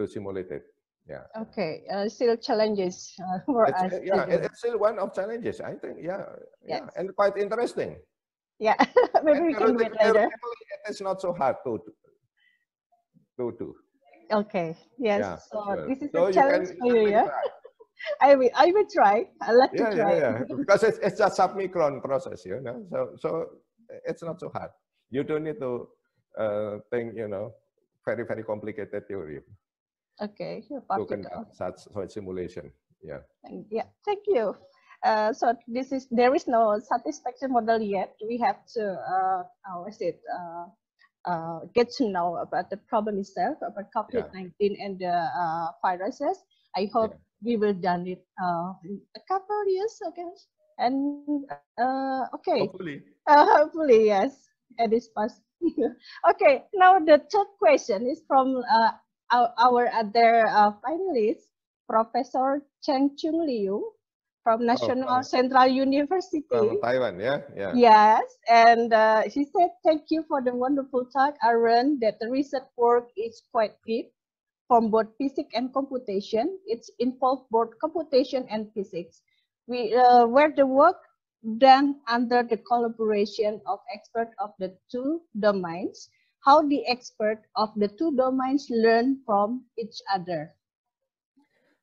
to simulate it. Yeah. Okay, uh, still challenges uh, for it's, us. Yeah, it's still one of challenges. I think. Yeah. Yes. Yeah, and quite interesting. Yeah, maybe and we can do it later. It is not so hard to to do. Okay. Yes. Yeah. So, this is so a challenge can, for you. Yeah. I will. I will try. I like yeah, to try. Yeah, yeah. because it's it's a submicron process, you know. So so it's not so hard. You don't need to uh, think, you know, very very complicated theory. Okay, to conduct such such simulation. Yeah. Yeah. Thank you. Uh, so this is there is no satisfaction model yet. We have to uh, how is it uh, uh get to know about the problem itself about COVID nineteen yeah. and the uh, viruses. I hope we will done it uh, a couple of years, okay? And uh, okay. Hopefully. Uh, hopefully, yes. At this past. okay. Now the third question is from uh, our, our other uh, finalist, Professor Cheng Chung Liu from oh, National Central University. From Taiwan, yeah, yeah. Yes, and uh, she said, "Thank you for the wonderful talk, Aaron. That the research work is quite deep from both physics and computation. It's involved both computation and physics. We, uh, where the work done under the collaboration of experts of the two domains, how the experts of the two domains learn from each other.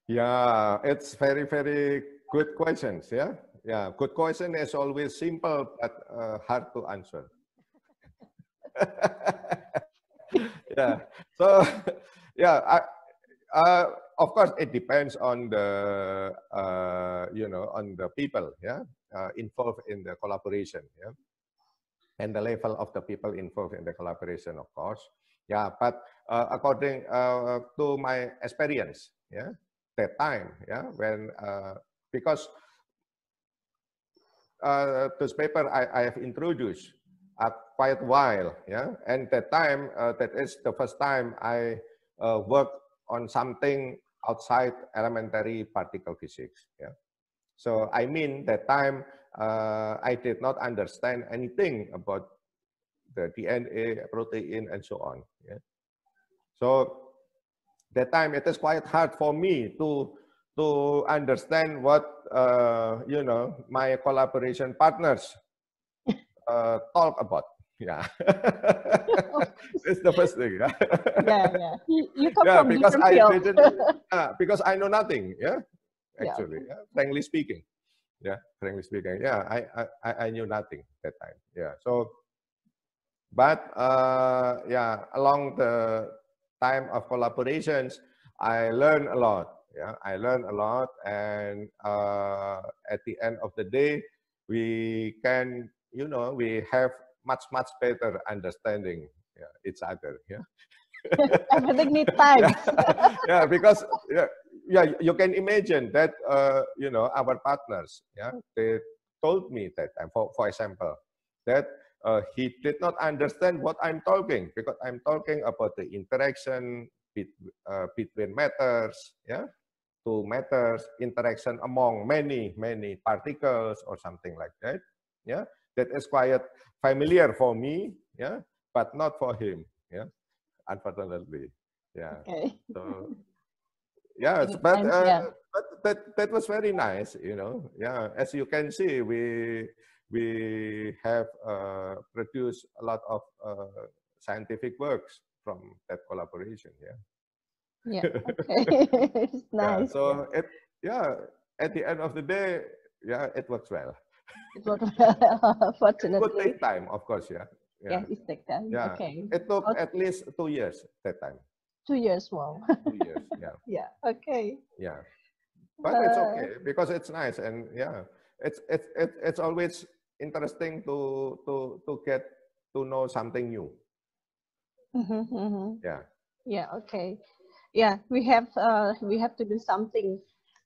Yeah, it's very, very good questions. Yeah, yeah, good question is always simple but uh, hard to answer. yeah, so yeah, I, uh, of course, it depends on the uh, you know on the people, yeah, uh, involved in the collaboration, yeah, and the level of the people involved in the collaboration, of course, yeah. But uh, according uh, to my experience, yeah, that time, yeah, when uh, because this uh, paper I, I have introduced quite a while, yeah, and that time that is the first time I uh, work on something outside elementary particle physics. Yeah. So I mean that time uh, I did not understand anything about the DNA, protein, and so on. Yeah. So that time it is quite hard for me to to understand what uh, you know my collaboration partners uh, talk about. Yeah, oh. it's the first thing. Yeah, yeah, yeah. You, come yeah, from because I didn't, uh, because I know nothing. Yeah, actually, yeah. Yeah, frankly speaking, yeah, frankly speaking, yeah, I, I I knew nothing that time. Yeah, so, but uh, yeah, along the time of collaborations, I learned a lot. Yeah, I learned a lot, and uh, at the end of the day, we can, you know, we have much much better understanding yeah, each other. Yeah. Everything needs time. yeah. yeah, because yeah, yeah, you can imagine that uh, you know our partners. Yeah, they told me that time, for for example, that uh, he did not understand what I'm talking because I'm talking about the interaction be, uh, between matters. Yeah, two matters, interaction among many many particles or something like that. Yeah, that is quite familiar for me, yeah, but not for him, yeah, unfortunately, yeah. Okay. So, yeah, but, uh, yeah. but that that was very nice, you know. Yeah, as you can see, we we have uh, produced a lot of uh, scientific works from that collaboration. Yeah. Yeah. Okay. it's nice. Yeah, so it yeah, at the end of the day, yeah, it works well it worked fortunately. It would take time, of course, yeah. Yeah, yeah it take time. Yeah. Okay. It took okay. at least two years that time. Two years, wow. two years, yeah. Yeah, okay. Yeah. But uh, it's okay because it's nice and yeah. It's it's it's it's always interesting to to to get to know something new. Mm-hmm, mm-hmm. Yeah. Yeah, okay. Yeah, we have uh, we have to do something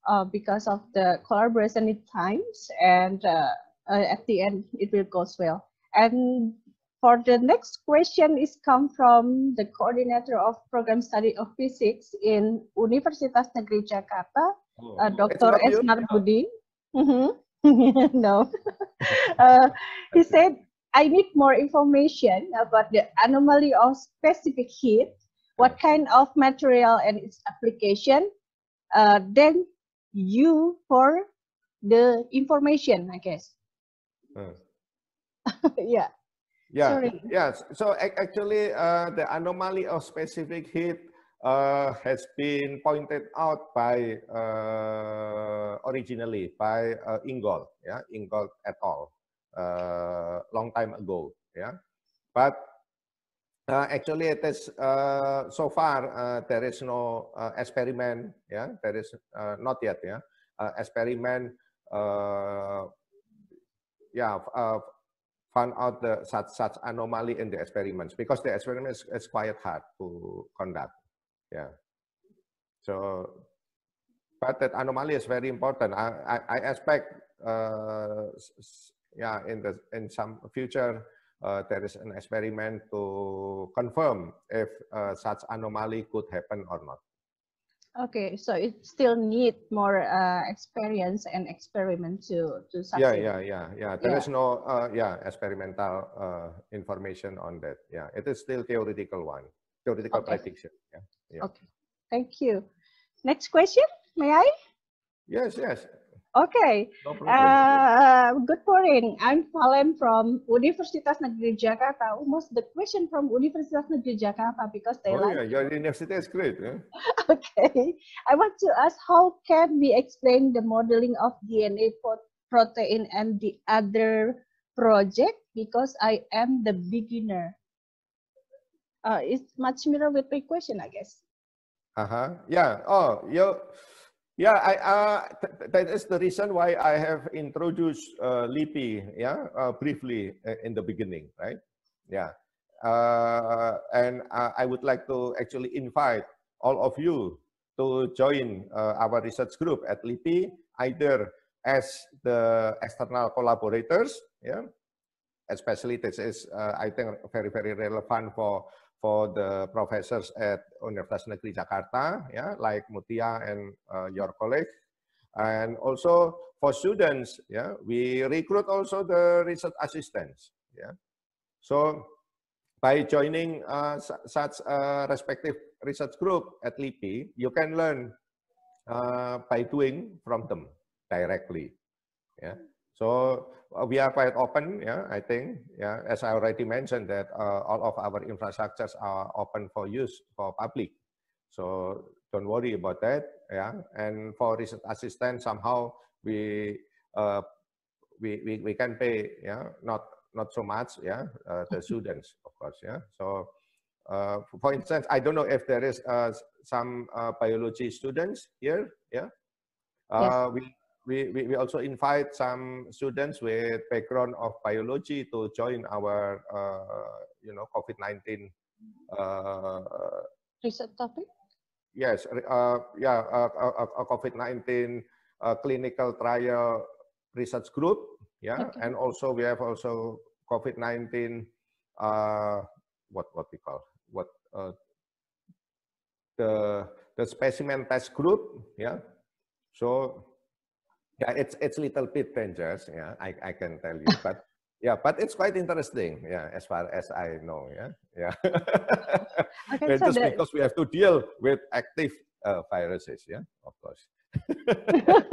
uh, because of the collaboration in times and uh, uh, at the end it will go well and for the next question is come from the coordinator of program study of physics in Universitas Negeri Jakarta uh, Dr. S. Narbudi no uh, he said I need more information about the anomaly of specific heat what kind of material and its application then you for the information, I guess. Uh. yeah. Yeah. Sorry. Yeah. So actually, uh, the anomaly of specific heat uh, has been pointed out by uh, originally by uh, Ingold, yeah, Ingold et al. Uh, long time ago, yeah. But Uh, actually, it is uh, so far uh, there is no uh, experiment. Yeah, there is uh, not yet. Yeah, uh, experiment. Uh, yeah, uh, found out the such such anomaly in the experiments because the experiment is, is quite hard to conduct. Yeah. So, but that anomaly is very important. I I, I expect. Uh, yeah, in the in some future Uh, there is an experiment to confirm if uh, such anomaly could happen or not. Okay, so it still need more uh, experience and experiment to to succeed. Yeah, yeah, yeah, yeah. There yeah. is no uh, yeah experimental uh, information on that. Yeah, it is still theoretical one, theoretical okay. prediction. Yeah. yeah. Okay, thank you. Next question, may I? Yes, yes. Okay, no uh, good morning. I'm Valen from Universitas Negeri Jakarta. Almost the question from Universitas Negeri Jakarta because they oh, like. Oh yeah, your university is great. yeah. okay, I want to ask how can we explain the modeling of DNA protein and the other project because I am the beginner. Uh, it's much similar with my question, I guess. Uh huh. Yeah. Oh, you. Yeah, I, uh, th that is the reason why I have introduced uh, Lipi, yeah, uh, briefly uh, in the beginning, right? Yeah, uh, and I would like to actually invite all of you to join uh, our research group at Lipi, either as the external collaborators, yeah, especially this is uh, I think very very relevant for for the professors at Universitas Negeri Jakarta, yeah, like Mutia and uh, your colleague. And also for students, yeah, we recruit also the research assistants. Yeah. So by joining uh, such a uh, respective research group at LIPI, you can learn uh, by doing from them directly. Yeah. So uh, we are quite open, yeah, I think, yeah, as I already mentioned that uh, all of our infrastructures are open for use for public. So don't worry about that, yeah. And for research assistance, somehow we, uh, we, we, we can pay, yeah, not, not so much, yeah, uh, the students, of course, yeah. So uh, for instance, I don't know if there is uh, some uh, biology students here, yeah? Yes. Uh, we, we, we, we also invite some students with background of biology to join our, uh, you know, COVID-19 uh, research topic. Yes, uh, yeah, a COVID-19 uh, clinical trial research group. Yeah, okay. and also we have also COVID-19, uh, what what we call what uh, the the specimen test group. Yeah, so yeah, it's it's little bit dangerous. Yeah, I I can tell you, but yeah, but it's quite interesting. Yeah, as far as I know. Yeah, yeah. okay, so just that... because we have to deal with active uh, viruses. Yeah, of course. okay.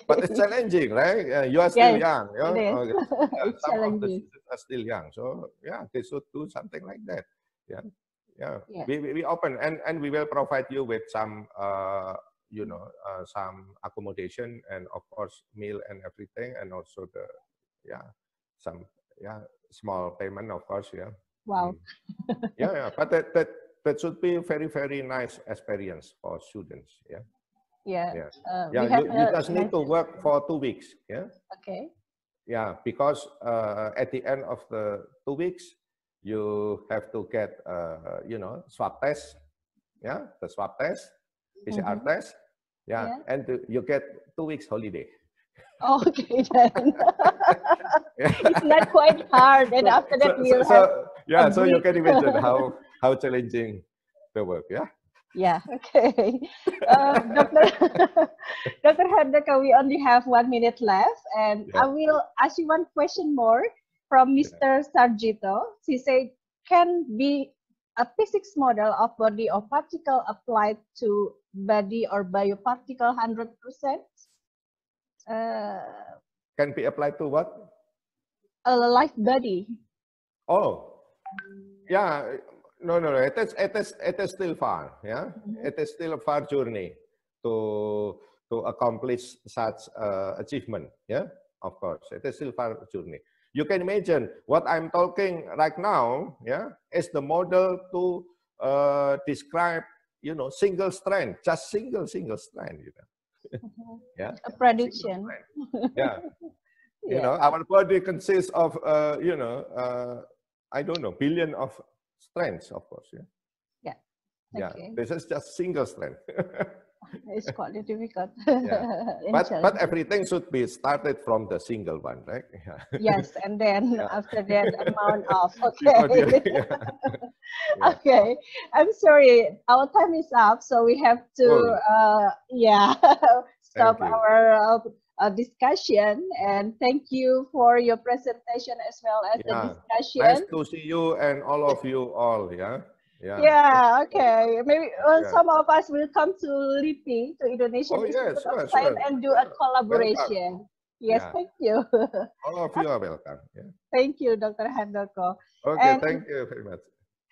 But it's challenging, right? Uh, you are still yes, young. You know? Okay. it's Some are still young, so yeah, they should do something like that. Yeah yeah. yeah. We, we, we open and, and we will provide you with some uh, you know uh, some accommodation and of course meal and everything and also the yeah some yeah small payment of course yeah wow mm. yeah, yeah but that that that should be very very nice experience for students yeah yeah yeah, uh, yeah you, you just need to work for two weeks yeah okay yeah because uh, at the end of the two weeks you have to get uh, you know swab test yeah the swab test PCR mm-hmm. test. Yeah, yeah. and to, you get two weeks holiday. Okay, then. it's not quite hard. And after that, so, we'll so, have yeah. So you can imagine how how challenging the work. Yeah. Yeah, okay. Uh, Dr. Dr. Herdeka, we only have one minute left, and yeah. I will ask you one question more from Mr. Yeah. Sargito. He said, can be a physics model of body or particle applied to body or bioparticle 100%? Uh, Can be applied to what? A life body. Oh, yeah. No, no, no. It is, it is, it is still far. Yeah, mm -hmm. it is still a far journey to to accomplish such uh, achievement. Yeah, of course, it is still far journey. You can imagine what I'm talking right now, yeah, is the model to uh, describe, you know, single strand, just single, single strand, you know. Mm -hmm. yeah. A prediction. yeah. You know, our body consists of, uh, you know, uh, I don't know, billion of strands, of course, yeah. Yeah. Okay. Yeah. This is just single strand. it's quite difficult. yeah. but but everything should be started from the single one, right? Yeah. Yes, and then yeah. after that amount of okay. yeah. Okay, I'm sorry, our time is up, so we have to oh. uh, yeah stop our. Uh, uh, discussion and thank you for your presentation as well as the discussion. Nice to see you and all of you all. Yeah. Yeah. yeah okay. Maybe uh, yeah. some of us will come to Lipi to Indonesia oh, sure, sure. and do a collaboration. Welcome. Yes, yeah. thank you. All of you are welcome. Yeah. Thank you, Dr. Handoko. Okay, and, thank you very much.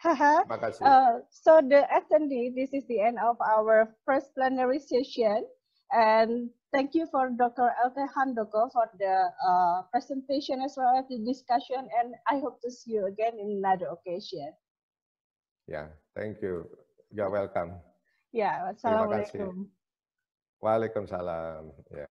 uh, so the attendee, this is the end of our first plenary session. And thank you for Dr. Elke Handoko for the uh, presentation as well as the discussion. And I hope to see you again in another occasion. Ya, thank you. You're welcome. Ya, wassalamualaikum. Waalaikumsalam. Ya.